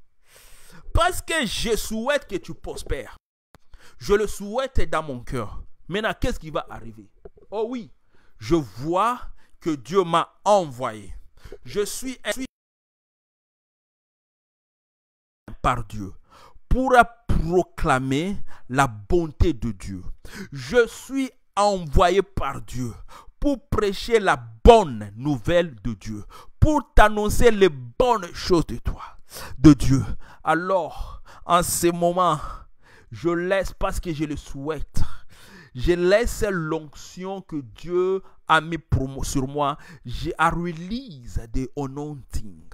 Parce que je souhaite que tu prospères. Je le souhaite dans mon cœur. Maintenant, qu'est-ce qui va arriver Oh oui, je vois que Dieu m'a envoyé. Je suis par Dieu pour proclamer la bonté de Dieu. Je suis envoyé par Dieu pour prêcher la bonne nouvelle de Dieu, pour t'annoncer les bonnes choses de toi, de Dieu. Alors, en ce moment, je laisse parce que je le souhaite. Je laisse l'onction que Dieu a mis sur moi. Je release des anointing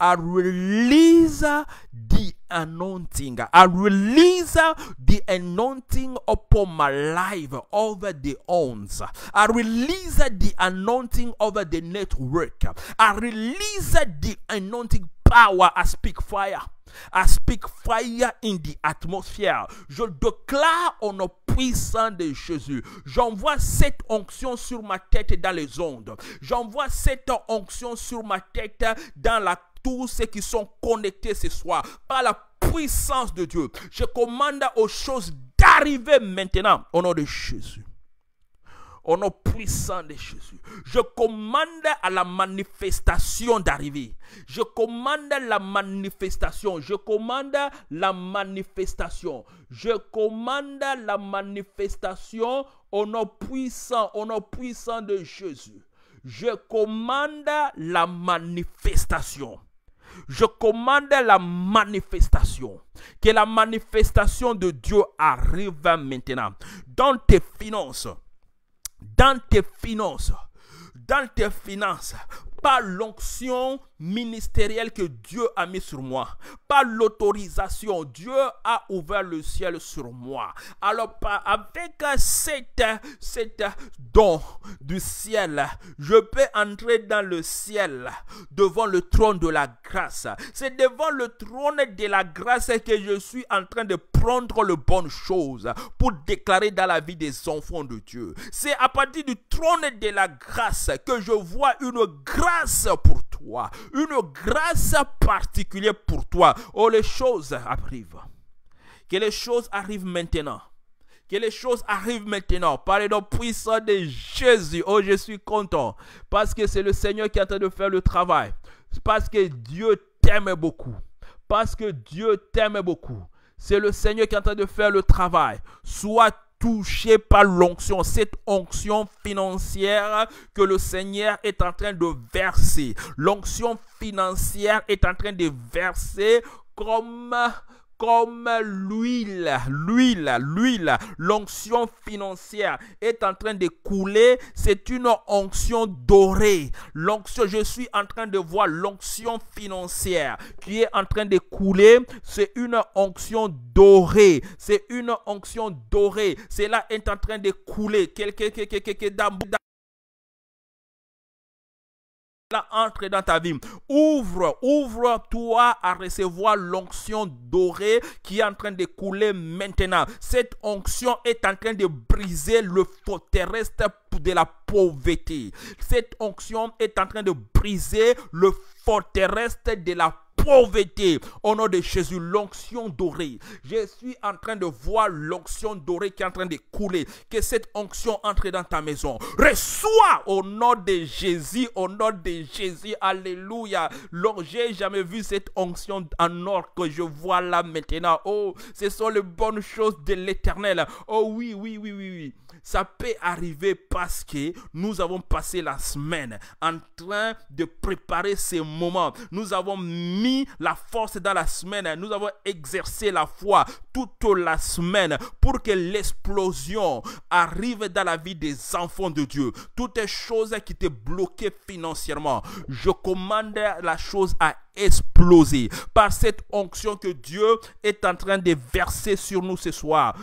I release the anointing. I release the anointing upon my life over the owns. I release the anointing over the network. I release the anointing power. I speak fire. I speak fire in the atmosphere. Je déclare on a puissant de Jésus. J'envoie cette onction sur ma tête dans les ondes. J'envoie cette onction sur ma tête dans la tous ceux qui sont connectés ce soir par la puissance de Dieu. Je commande aux choses d'arriver maintenant au nom de Jésus. Au nom puissant de Jésus, je commande à la manifestation d'arriver. Je commande la manifestation. Je commande la manifestation. Je commande la manifestation au nom puissant, au nom puissant de Jésus. Je commande la manifestation. Je commande la manifestation. Que la manifestation de Dieu arrive maintenant dans tes finances dans tes finances, dans tes finances, pas l'onction ministérielle que Dieu a mis sur moi, Pas l'autorisation. Dieu a ouvert le ciel sur moi. Alors, avec cet, don du ciel, je peux entrer dans le ciel devant le trône de la grâce. C'est devant le trône de la grâce que je suis en train de prendre les bonnes choses pour déclarer dans la vie des enfants de Dieu. C'est à partir du trône de la grâce que je vois une grâce pour toi, une grâce particulière pour toi. Oh, les choses arrivent. Que les choses arrivent maintenant. Que les choses arrivent maintenant. Par le noms puissant de Jésus. Oh, je suis content. Parce que c'est le Seigneur qui est en train de faire le travail. Parce que Dieu t'aime beaucoup. Parce que Dieu t'aime beaucoup. C'est le Seigneur qui est en train de faire le travail. soit touché par l'onction, cette onction financière que le Seigneur est en train de verser. L'onction financière est en train de verser comme comme l'huile, l'huile, l'huile, l'onction financière est en train de couler. C'est une onction dorée. L'onction, je suis en train de voir l'onction financière qui est en train de couler. C'est une onction dorée. C'est une onction dorée. Cela est en train de couler. Quelqu'un là entre dans ta vie. Ouvre, ouvre-toi à recevoir l'onction dorée qui est en train de couler maintenant. Cette onction est en train de briser le forteresse terrestre de la pauvreté. Cette onction est en train de briser le forteresse de la pauvreté au nom de Jésus, l'onction dorée. Je suis en train de voir l'onction dorée qui est en train de couler. Que cette onction entre dans ta maison. Reçois au nom de Jésus, au nom de Jésus. Alléluia. J'ai jamais vu cette onction en or que je vois là maintenant. Oh, ce sont les bonnes choses de l'éternel. Oh oui, oui, oui, oui, oui. Ça peut arriver parce que nous avons passé la semaine en train de préparer ces moments. Nous avons mis la force dans la semaine. Nous avons exercé la foi toute la semaine pour que l'explosion arrive dans la vie des enfants de Dieu. Toutes les choses qui étaient bloquées financièrement, je commande la chose à exploser par cette onction que Dieu est en train de verser sur nous ce soir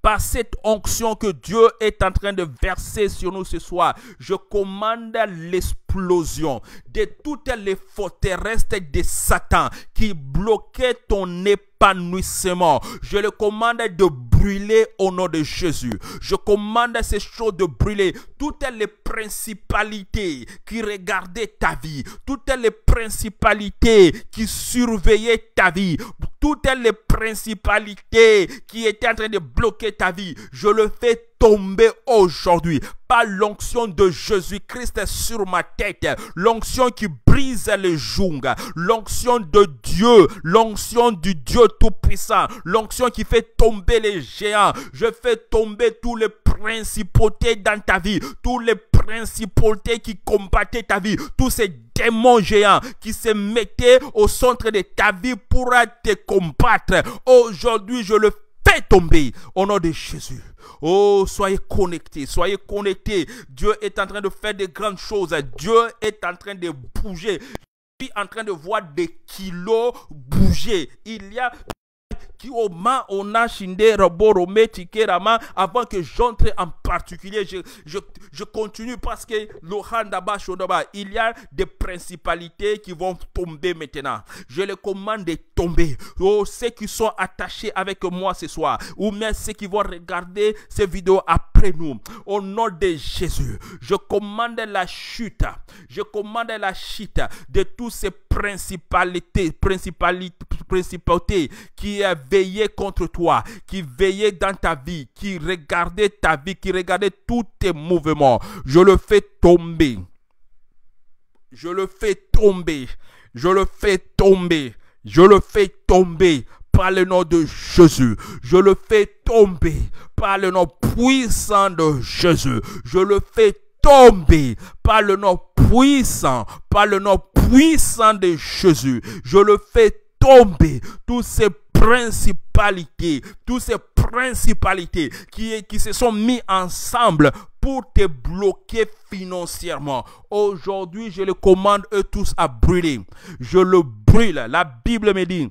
par cette onction que Dieu est en train de verser sur nous ce soir. Je commande l'esprit de toutes les forteresses de Satan qui bloquaient ton épanouissement. Je le commande de brûler au nom de Jésus. Je commande à ces choses de brûler. Toutes les principalités qui regardaient ta vie, toutes les principalités qui surveillaient ta vie, toutes les principalités qui étaient en train de bloquer ta vie, je le fais tomber aujourd'hui par l'onction de Jésus-Christ sur ma tête, l'onction qui brise les jungles, l'onction de Dieu, l'onction du Dieu Tout-Puissant, l'onction qui fait tomber les géants. Je fais tomber tous les principautés dans ta vie, tous les principautés qui combattaient ta vie, tous ces démons géants qui se mettaient au centre de ta vie pour te combattre. Aujourd'hui, je le fais tomber au nom de Jésus. Oh, soyez connectés, soyez connectés. Dieu est en train de faire des grandes choses. Dieu est en train de bouger. Je suis en train de voir des kilos bouger. Il y a avant que j'entre en particulier je, continue parce que il y a des principalités qui vont tomber maintenant je les commande de tomber oh, ceux qui sont attachés avec moi ce soir ou même ceux qui vont regarder ces vidéos après nous. Au nom de Jésus, je commande la chute. Je commande la chute de tous ces principalités, principalités, principautés qui veillaient contre toi, qui veillait dans ta vie, qui regardait ta vie, qui regardait tous tes mouvements. Je le fais tomber. Je le fais tomber. Je le fais tomber. Je le fais tomber par le nom de Jésus. Je le fais tomber par le nom puissant de Jésus. Je le fais tomber par le nom puissant, par le nom puissant de Jésus. Je le fais tomber. Tous ces principalités, tous ces principalités qui, qui se sont mis ensemble pour te bloquer financièrement. Aujourd'hui, je les commande eux tous à brûler. Je le brûle. La Bible me dit,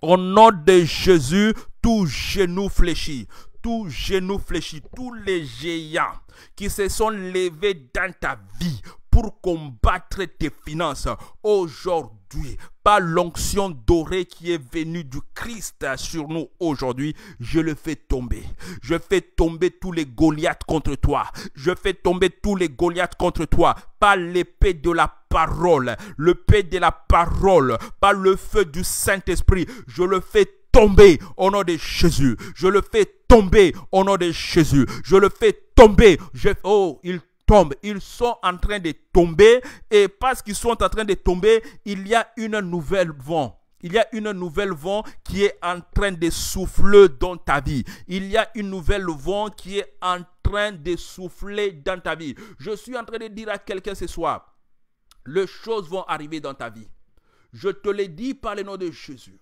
au nom de Jésus, tout genou fléchit, tout genou fléchit, tous les géants qui se sont levés dans ta vie pour combattre tes finances aujourd'hui pas par l'onction dorée qui est venue du Christ sur nous aujourd'hui, je le fais tomber. Je fais tomber tous les Goliaths contre toi. Je fais tomber tous les Goliaths contre toi par l'épée de la parole, le paix de la parole, par le feu du Saint-Esprit. Je le fais tomber au nom de Jésus. Je le fais tomber au nom de Jésus. Je le fais tomber. Je... Oh, il tombent. Ils sont en train de tomber et parce qu'ils sont en train de tomber, il y a une nouvelle vent. Il y a une nouvelle vent qui est en train de souffler dans ta vie. Il y a une nouvelle vent qui est en train de souffler dans ta vie. Je suis en train de dire à quelqu'un ce soir, les choses vont arriver dans ta vie. Je te l'ai dit par le nom de Jésus.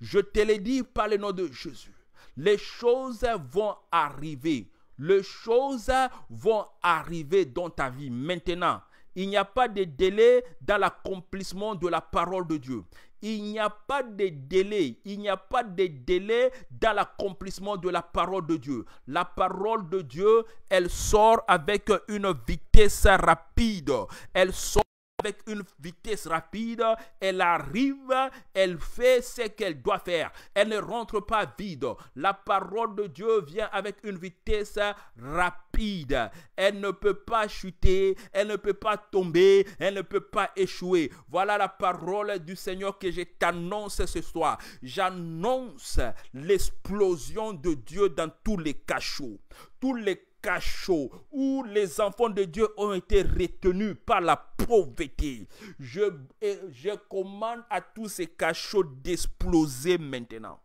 Je te l'ai dit par le nom de Jésus. Les choses vont arriver les choses vont arriver dans ta vie maintenant. Il n'y a pas de délai dans l'accomplissement de la parole de Dieu. Il n'y a pas de délai, il n'y a pas de délai dans l'accomplissement de la parole de Dieu. La parole de Dieu, elle sort avec une vitesse rapide. Elle sort avec une vitesse rapide, elle arrive, elle fait ce qu'elle doit faire. Elle ne rentre pas vide. La parole de Dieu vient avec une vitesse rapide. Elle ne peut pas chuter, elle ne peut pas tomber, elle ne peut pas échouer. Voilà la parole du Seigneur que je t'annonce ce soir. J'annonce l'explosion de Dieu dans tous les cachots. Tous les Cachots où les enfants de Dieu ont été retenus par la pauvreté. Je, je commande à tous ces cachots d'exploser maintenant.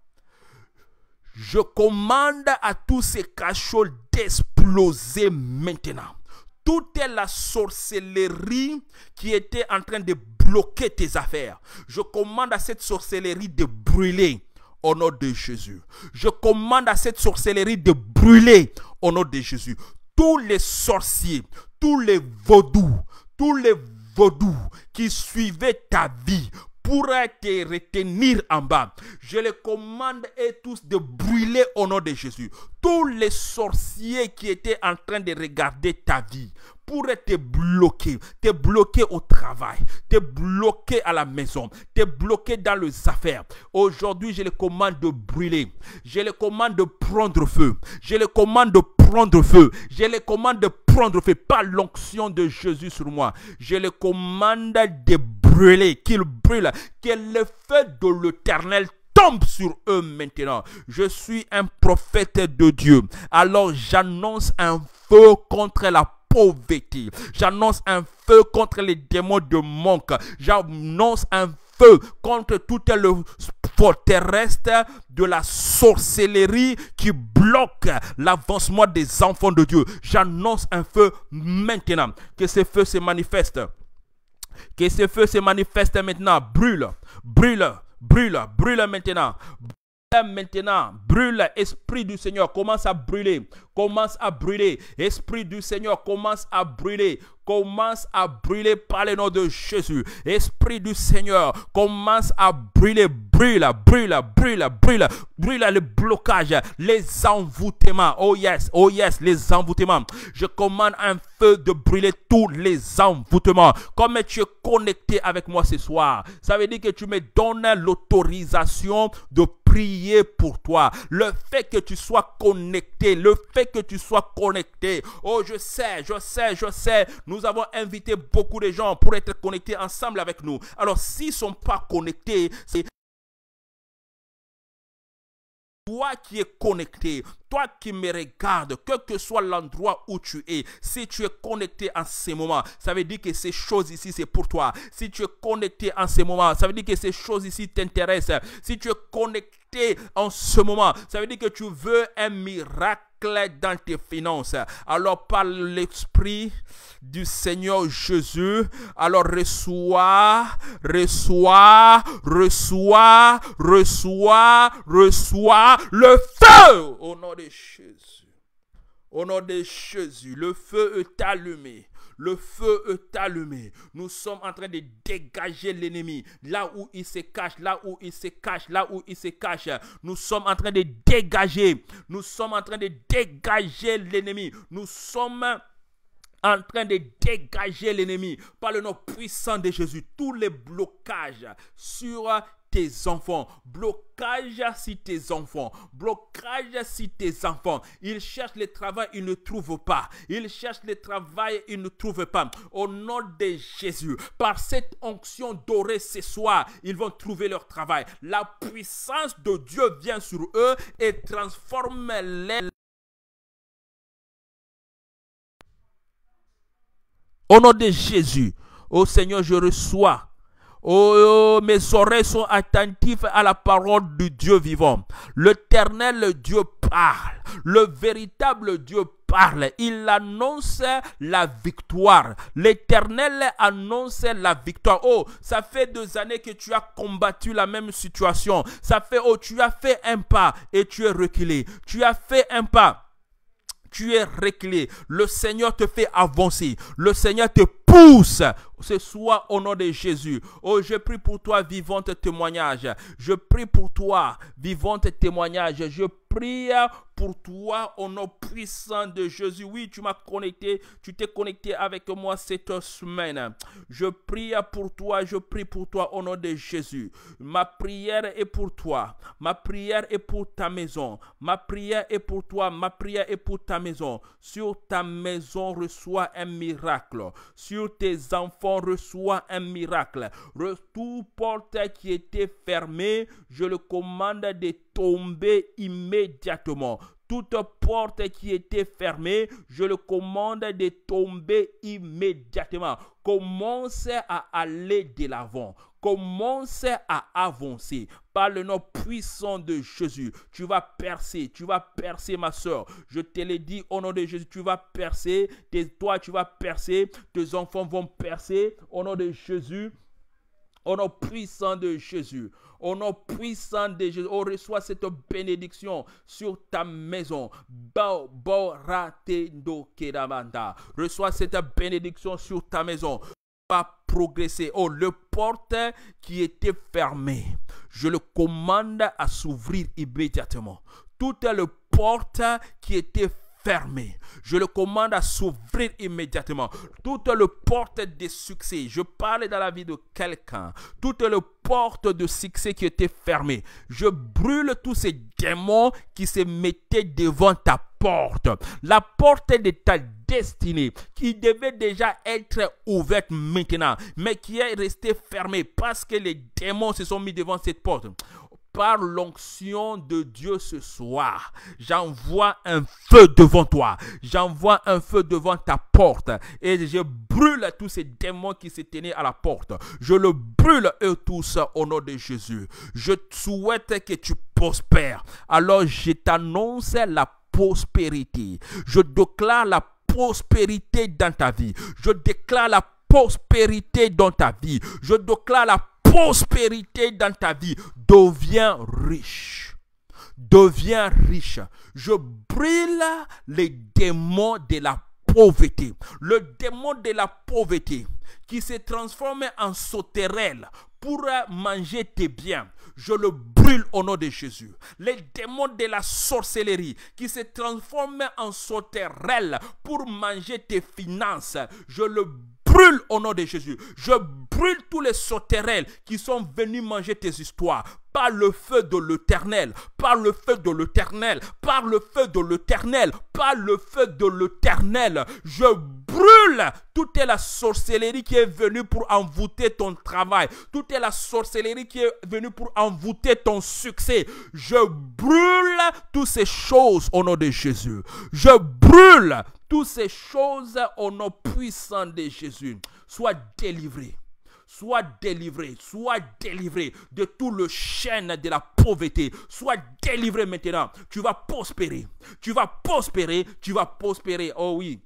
Je commande à tous ces cachots d'exploser maintenant. Toute la sorcellerie qui était en train de bloquer tes affaires. Je commande à cette sorcellerie de brûler au nom de Jésus. Je commande à cette sorcellerie de brûler au nom de Jésus. Tous les sorciers, tous les vaudous, tous les vaudous qui suivaient ta vie pourraient te retenir en bas. Je les commande et tous de brûler au nom de Jésus. Tous les sorciers qui étaient en train de regarder ta vie pourraient te bloquer, te bloquer au travail, te bloquer à la maison, te bloquer dans les affaires. Aujourd'hui, je les commande de brûler. Je les commande de prendre feu. Je les commande de feu. Je les commande de prendre feu par l'onction de Jésus sur moi. Je les commande de brûler, qu'ils brûlent, que le feu de l'éternel tombe sur eux maintenant. Je suis un prophète de Dieu. Alors j'annonce un feu contre la pauvreté. J'annonce un feu contre les démons de manque. J'annonce un feu contre tout le terrestre de la sorcellerie qui bloque l'avancement des enfants de Dieu. J'annonce un feu maintenant. Que ce feu se manifeste. Que ce feu se manifeste maintenant. Brûle, brûle, brûle, brûle maintenant maintenant, brûle, Esprit du Seigneur, commence à brûler, commence à brûler, Esprit du Seigneur, commence à brûler, commence à brûler par le nom de Jésus. Esprit du Seigneur, commence à brûler, brûle, brûle, brûle, brûle, brûle le blocage, les envoûtements. Oh yes, oh yes, les envoûtements. Je commande un feu de brûler tous les envoûtements. Comme tu es connecté avec moi ce soir, ça veut dire que tu me donnes l'autorisation de prier pour toi. Le fait que tu sois connecté, le fait que tu sois connecté. Oh, je sais, je sais, je sais. Nous avons invité beaucoup de gens pour être connectés ensemble avec nous. Alors, s'ils ne sont pas connectés, c'est toi qui es connecté, toi qui me regardes, que que soit l'endroit où tu es, si tu es connecté en ce moment, ça veut dire que ces choses ici, c'est pour toi. Si tu es connecté en ce moment, ça veut dire que ces choses ici t'intéressent. Si tu es connecté en ce moment. Ça veut dire que tu veux un miracle dans tes finances. Alors par l'Esprit du Seigneur Jésus, alors reçois, reçois, reçois, reçois, reçois le feu au nom de Jésus. Au nom de Jésus, le feu est allumé. Le feu est allumé. Nous sommes en train de dégager l'ennemi. Là où il se cache, là où il se cache, là où il se cache. Nous sommes en train de dégager. Nous sommes en train de dégager l'ennemi. Nous sommes en train de dégager l'ennemi par le nom puissant de Jésus. Tous les blocages sur tes enfants. Blocage si tes enfants. Blocage si tes enfants. Ils cherchent le travail, ils ne trouvent pas. Ils cherchent le travail, ils ne trouvent pas. Au nom de Jésus, par cette onction dorée ce soir, ils vont trouver leur travail. La puissance de Dieu vient sur eux et transforme les Au nom de Jésus, au Seigneur, je reçois Oh, oh, mes oreilles sont attentives à la parole du Dieu vivant. L'éternel Dieu parle. Le véritable Dieu parle. Il annonce la victoire. L'éternel annonce la victoire. Oh, ça fait deux années que tu as combattu la même situation. Ça fait, oh, tu as fait un pas et tu es reculé. Tu as fait un pas. Tu es reculé. Le Seigneur te fait avancer. Le Seigneur te pousse ce soit au nom de Jésus. Oh, je prie pour toi, vivante témoignage. Je prie pour toi, vivante témoignage. Je prie pour toi au nom puissant de Jésus. Oui, tu m'as connecté, tu t'es connecté avec moi cette semaine. Je prie pour toi, je prie pour toi au nom de Jésus. Ma prière est pour toi, ma prière est pour ta maison, ma prière est pour toi, ma prière est pour ta maison. Sur ta maison, reçois un miracle. Sur tes enfants, reçois un miracle. Tout porte qui était fermé, je le commande de tomber immédiatement. Toute porte qui était fermée, je le commande de tomber immédiatement. Commence à aller de l'avant. Commence à avancer par le nom puissant de Jésus. Tu vas percer, tu vas percer ma soeur. Je te le dit au nom de Jésus, tu vas percer. toi, tu vas percer. Tes enfants vont percer au nom de Jésus. Au nom puissant de Jésus. Au nom puissant de Jésus, on reçoit cette bénédiction sur ta maison. Reçois cette bénédiction sur ta maison. Pas progresser. Oh, le porte qui était fermé, je le commande à s'ouvrir immédiatement. Toutes le porte qui était fermé. Je le commande à s'ouvrir immédiatement. Toute le porte de succès, je parle dans la vie de quelqu'un, toute le porte de succès qui était fermée, je brûle tous ces démons qui se mettaient devant ta porte. La porte de ta destinée qui devait déjà être ouverte maintenant, mais qui est restée fermée parce que les démons se sont mis devant cette porte par l'onction de Dieu ce soir. J'envoie un feu devant toi. J'envoie un feu devant ta porte. Et je brûle tous ces démons qui se tenaient à la porte. Je le brûle eux tous au nom de Jésus. Je souhaite que tu prospères. Alors je t'annonce la prospérité. Je déclare la prospérité dans ta vie. Je déclare la prospérité dans ta vie. Je déclare la prospérité dans ta vie. Deviens riche. Deviens riche. Je brûle les démons de la pauvreté. Le démon de la pauvreté qui se transforme en sauterelle pour manger tes biens. Je le brûle au nom de Jésus. Les démons de la sorcellerie qui se transforment en sauterelle pour manger tes finances. Je le au nom de Jésus. Je brûle tous les sauterelles qui sont venus manger tes histoires par le feu de l'éternel, par le feu de l'éternel, par le feu de l'éternel, par le feu de l'éternel. Je brûle toute la sorcellerie qui est venue pour envoûter ton travail, toute la sorcellerie qui est venue pour envoûter ton succès. Je brûle toutes ces choses au nom de Jésus. Je brûle toutes ces choses au nom puissant de Jésus. Sois délivré. Sois délivré, sois délivré de tout le chaîne de la pauvreté. Sois délivré maintenant. Tu vas prospérer. Tu vas prospérer. Tu vas prospérer. Oh oui.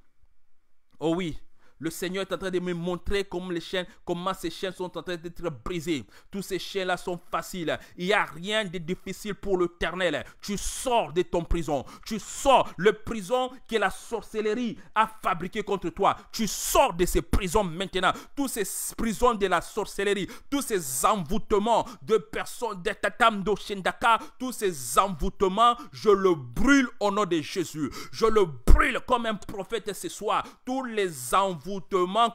Oh oui. Le Seigneur est en train de me montrer comment les chaînes, comment ces chaînes sont en train d'être brisées. Tous ces chaînes-là sont faciles. Il n'y a rien de difficile pour l'éternel. Tu sors de ton prison. Tu sors le prison que la sorcellerie a fabriqué contre toi. Tu sors de ces prisons maintenant. Tous ces prisons de la sorcellerie, tous ces envoûtements de personnes, de tatam tous ces envoûtements, je le brûle au nom de Jésus. Je le brûle comme un prophète ce soir. Tous les envoûtements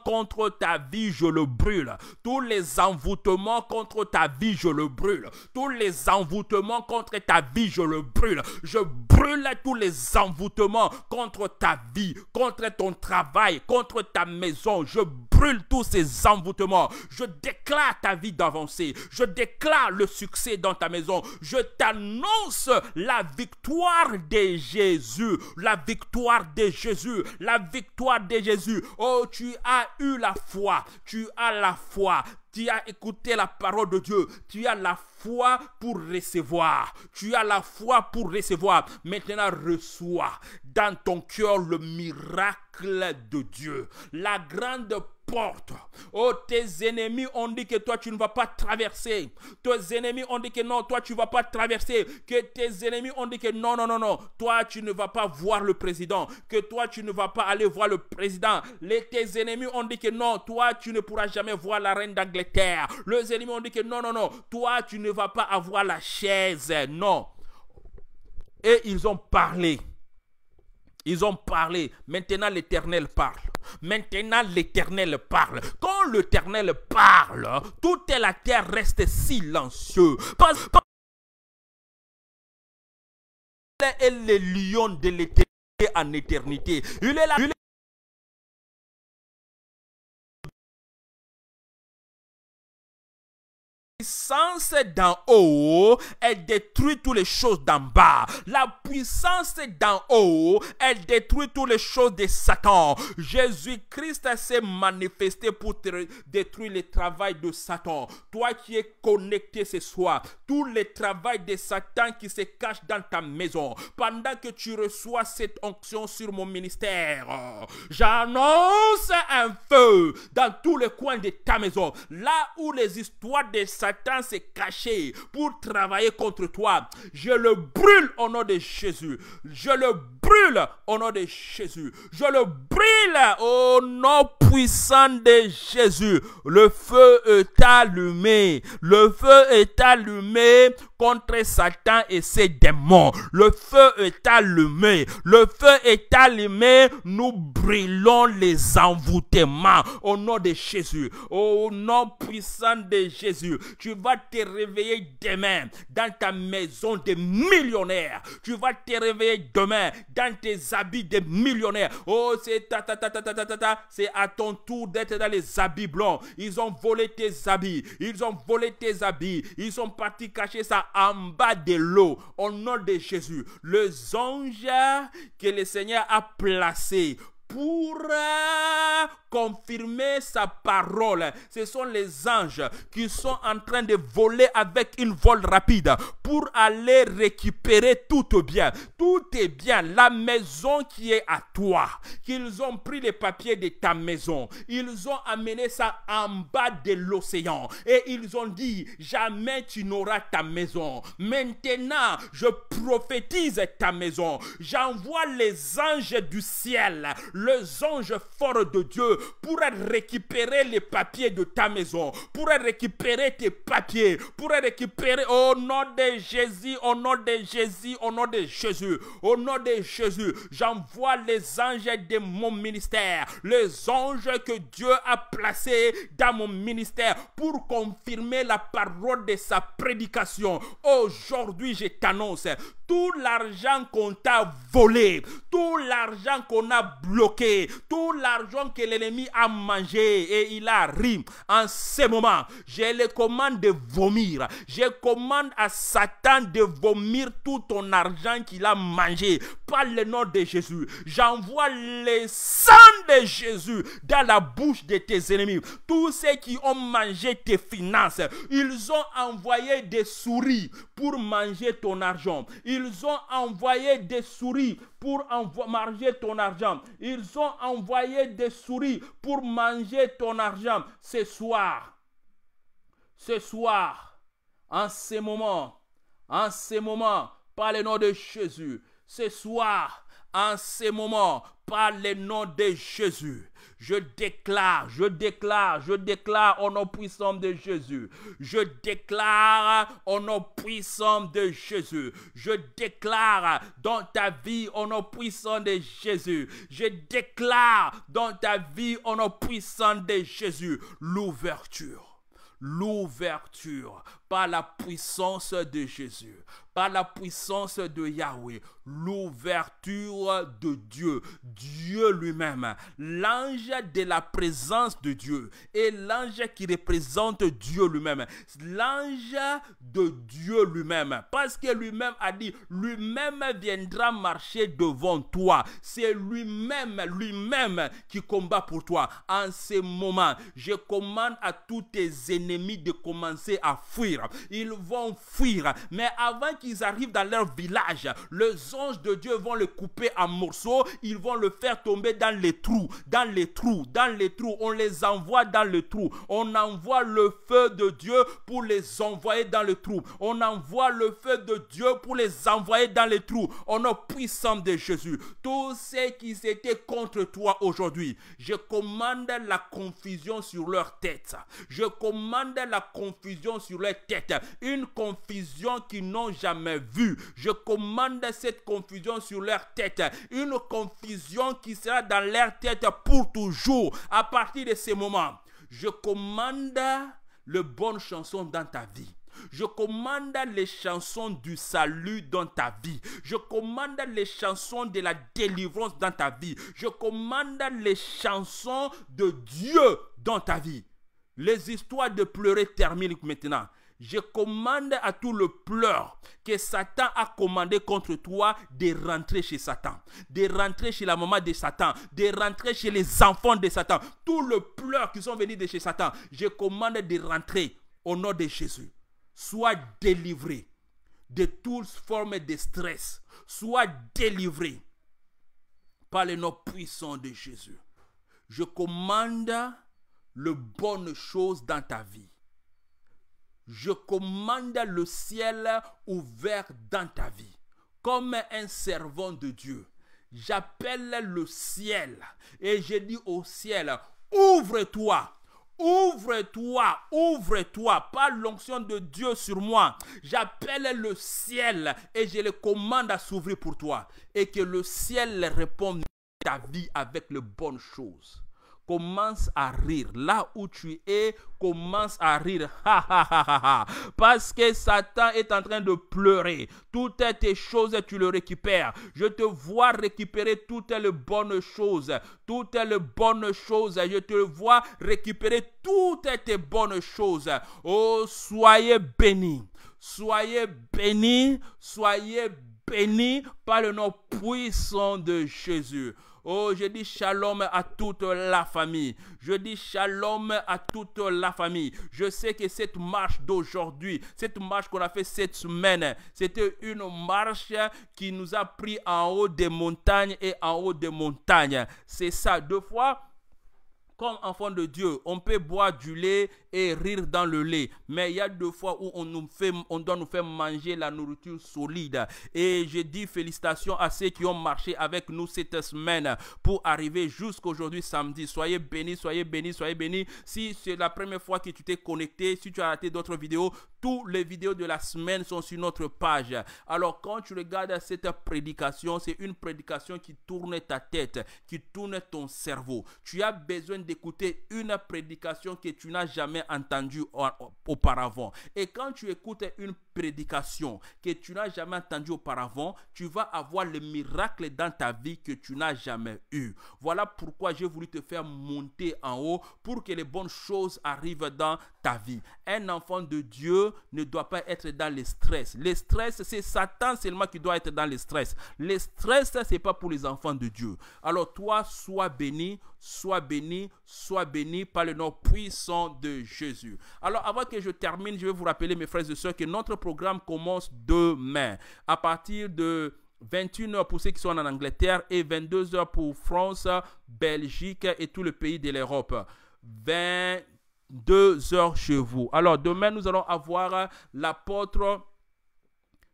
contre ta vie, je le brûle. Tous les envoûtements contre ta vie, je le brûle. Tous les envoûtements contre ta vie, je le brûle. Je brûle tous les envoûtements contre ta vie, contre ton travail, contre ta maison. Je brûle tous ces envoûtements. Je déclare ta vie d'avancer. Je déclare le succès dans ta maison. Je t'annonce la victoire de Jésus. La victoire de Jésus. La victoire de Jésus. Oh tu as eu la foi, tu as la foi, tu as écouté la parole de Dieu, tu as la foi pour recevoir, tu as la foi pour recevoir. Maintenant, reçois dans ton cœur le miracle de Dieu, la grande Oh, tes ennemis ont dit que toi, tu ne vas pas traverser. Tes ennemis ont dit que non, toi, tu ne vas pas traverser. Que tes ennemis ont dit que non, non, non, non. Toi, tu ne vas pas voir le président. Que toi, tu ne vas pas aller voir le président. Les, tes ennemis ont dit que non, toi, tu ne pourras jamais voir la reine d'Angleterre. Les ennemis ont dit que non, non, non. Toi, tu ne vas pas avoir la chaise. Non. Et ils ont parlé. Ils ont parlé. Maintenant, l'Éternel parle. Maintenant, l'Éternel parle. Quand l'Éternel parle, toute la terre reste silencieuse. Parce, parce est le lion de l'éternité en éternité. Il est la, puissance d'en haut, elle détruit toutes les choses d'en bas. La puissance d'en haut, elle détruit toutes les choses de Satan. Jésus-Christ s'est manifesté pour détruire le travail de Satan. Toi qui es connecté ce soir, Tous les travail de Satan qui se cache dans ta maison, pendant que tu reçois cette onction sur mon ministère, j'annonce un feu dans tous les coins de ta maison. Là où les histoires de Satan c'est caché pour travailler contre toi. Je le brûle au nom de Jésus. Je le brûle au nom de Jésus. Je le brûle au nom puissant de Jésus, le feu est allumé. Le feu est allumé contre Satan et ses démons. Le feu est allumé. Le feu est allumé. Nous brûlons les envoûtements au nom de Jésus. Au nom puissant de Jésus. Tu vas te réveiller demain dans ta maison des millionnaires Tu vas te réveiller demain dans tes habits des millionnaires Oh, c'est ta c'est à ton tour d'être dans les habits blancs. Ils ont volé tes habits. Ils ont volé tes habits. Ils sont partis cacher ça en bas de l'eau. Au nom de Jésus, les anges que le Seigneur a placé pour euh, confirmer sa parole. Ce sont les anges qui sont en train de voler avec une vol rapide pour aller récupérer tout bien. Tout est bien. La maison qui est à toi. Qu'ils ont pris les papiers de ta maison. Ils ont amené ça en bas de l'océan. Et ils ont dit, jamais tu n'auras ta maison. Maintenant, je prophétise ta maison. J'envoie les anges du ciel les anges forts de Dieu pourraient récupérer les papiers de ta maison, pourraient récupérer tes papiers, pourraient récupérer au nom de Jésus, au nom de Jésus, au nom de Jésus, au nom de Jésus. J'envoie les anges de mon ministère, les anges que Dieu a placés dans mon ministère pour confirmer la parole de sa prédication. Aujourd'hui, je t'annonce, tout l'argent qu'on t'a volé, tout l'argent qu'on a bloqué, tout l'argent que l'ennemi a mangé et il a ri en ce moment. Je le commande de vomir. Je commande à Satan de vomir tout ton argent qu'il a mangé par le nom de Jésus. J'envoie les sangs de Jésus dans la bouche de tes ennemis. Tous ceux qui ont mangé tes finances, ils ont envoyé des souris pour manger ton argent. Ils ont envoyé des souris pour manger ton argent. Ils ont envoyé des souris pour manger ton argent. Ce soir, ce soir, en ce moment, en ce moment, par le nom de Jésus, ce soir, en ce moment, par le nom de Jésus, je déclare, je déclare, je déclare au nom puissant de Jésus. Je déclare au nom puissant de Jésus. Je déclare dans ta vie au nom puissant de Jésus. Je déclare dans ta vie au nom puissant de Jésus l'ouverture l'ouverture par la puissance de Jésus, par la puissance de Yahweh, l'ouverture de Dieu, Dieu lui-même, l'ange de la présence de Dieu et l'ange qui représente Dieu lui-même, l'ange de Dieu lui-même, parce que lui-même a dit, lui-même viendra marcher devant toi, c'est lui-même, lui-même qui combat pour toi. En ce moment, je commande à tous tes ennemis de commencer à fuir ils vont fuir. Mais avant qu'ils arrivent dans leur village, les anges de Dieu vont le couper en morceaux. Ils vont le faire tomber dans les trous, dans les trous, dans les trous. On les envoie dans le trou. On envoie le feu de Dieu pour les envoyer dans le trou. On envoie le feu de Dieu pour les envoyer dans les trous. On a puissant de Jésus, tous ceux qui étaient contre toi aujourd'hui, je commande la confusion sur leur tête. Je commande la confusion sur leur tête, une confusion qu'ils n'ont jamais vue. Je commande cette confusion sur leur tête, une confusion qui sera dans leur tête pour toujours. À partir de ce moment, je commande les bonnes chansons dans ta vie. Je commande les chansons du salut dans ta vie. Je commande les chansons de la délivrance dans ta vie. Je commande les chansons de Dieu dans ta vie. Les histoires de pleurer terminent maintenant. Je commande à tout le pleur que Satan a commandé contre toi de rentrer chez Satan, de rentrer chez la maman de Satan, de rentrer chez les enfants de Satan. Tout le pleur qui sont venus de chez Satan, je commande de rentrer au nom de Jésus. Sois délivré de toutes formes de stress. Sois délivré par le nom puissant de Jésus. Je commande le bonne chose dans ta vie je commande le ciel ouvert dans ta vie, comme un servant de Dieu. J'appelle le ciel et je dis au ciel, ouvre-toi. Ouvre-toi, ouvre-toi par l'onction de Dieu sur moi. J'appelle le ciel et je le commande à s'ouvrir pour toi. Et que le ciel réponde ta vie avec les bonnes choses. Commence à rire. Là où tu es, commence à rire. Parce que Satan est en train de pleurer. Toutes tes choses, tu le récupères. Je te vois récupérer toutes les bonnes choses. Toutes les bonnes choses. Je te vois récupérer toutes tes bonnes choses. Oh, soyez bénis. Soyez bénis. Soyez bénis par le nom puissant de Jésus. Oh, je dis shalom à toute la famille. Je dis shalom à toute la famille. Je sais que cette marche d'aujourd'hui, cette marche qu'on a fait cette semaine, c'était une marche qui nous a pris en haut des montagnes et en haut des montagnes. C'est ça, deux fois. Comme enfant de Dieu, on peut boire du lait et rire dans le lait. Mais il y a deux fois où on, nous fait, on doit nous faire manger la nourriture solide. Et je dis félicitations à ceux qui ont marché avec nous cette semaine pour arriver jusqu'aujourd'hui samedi. Soyez bénis, soyez bénis, soyez bénis. Si c'est la première fois que tu t'es connecté, si tu as raté d'autres vidéos, toutes les vidéos de la semaine sont sur notre page. Alors quand tu regardes cette prédication, c'est une prédication qui tourne ta tête, qui tourne ton cerveau. Tu as besoin d'écouter une prédication que tu n'as jamais entendue auparavant. Et quand tu écoutes une prédication que tu n'as jamais entendu auparavant, tu vas avoir le miracle dans ta vie que tu n'as jamais eu. Voilà pourquoi j'ai voulu te faire monter en haut pour que les bonnes choses arrivent dans ta vie. Un enfant de Dieu ne doit pas être dans le stress. Le stress, c'est Satan seulement qui doit être dans le stress. Le stress, c'est pas pour les enfants de Dieu. Alors toi, sois béni, sois béni, sois béni par le nom puissant de Jésus. Alors avant que je termine, je vais vous rappeler mes frères et sœurs que notre programme commence demain à partir de 21h pour ceux qui sont en Angleterre et 22h pour France, Belgique et tout le pays de l'Europe. 22h chez vous. Alors demain, nous allons avoir l'apôtre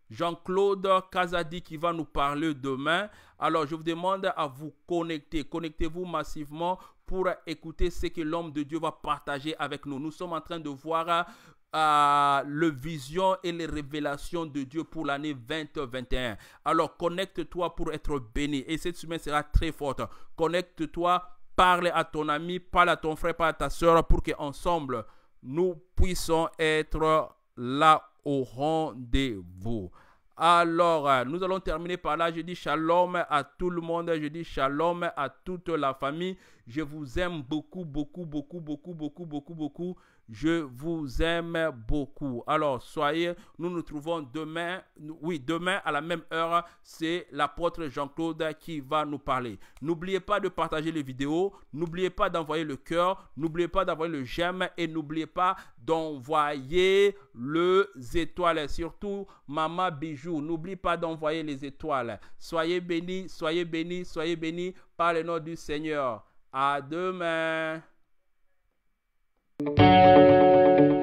Jean-Claude Kazadi qui va nous parler demain. Alors je vous demande à vous connecter. Connectez-vous massivement pour écouter ce que l'homme de Dieu va partager avec nous. Nous sommes en train de voir à euh, le vision et les révélations de Dieu pour l'année 2021. Alors connecte-toi pour être béni et cette semaine sera très forte. Connecte-toi, parle à ton ami, parle à ton frère, parle à ta soeur pour que ensemble nous puissions être là au rendez-vous. Alors, euh, nous allons terminer par là. Je dis shalom à tout le monde. Je dis shalom à toute la famille. Je vous aime beaucoup, beaucoup, beaucoup, beaucoup, beaucoup, beaucoup, beaucoup. Je vous aime beaucoup. Alors, soyez, nous nous trouvons demain, oui, demain à la même heure, c'est l'apôtre Jean-Claude qui va nous parler. N'oubliez pas de partager les vidéos, n'oubliez pas d'envoyer le cœur, n'oubliez pas d'envoyer le j'aime et n'oubliez pas d'envoyer les étoiles. surtout, maman bijou, n'oublie pas d'envoyer les étoiles. Soyez bénis, soyez bénis, soyez bénis par le nom du Seigneur. À demain. Música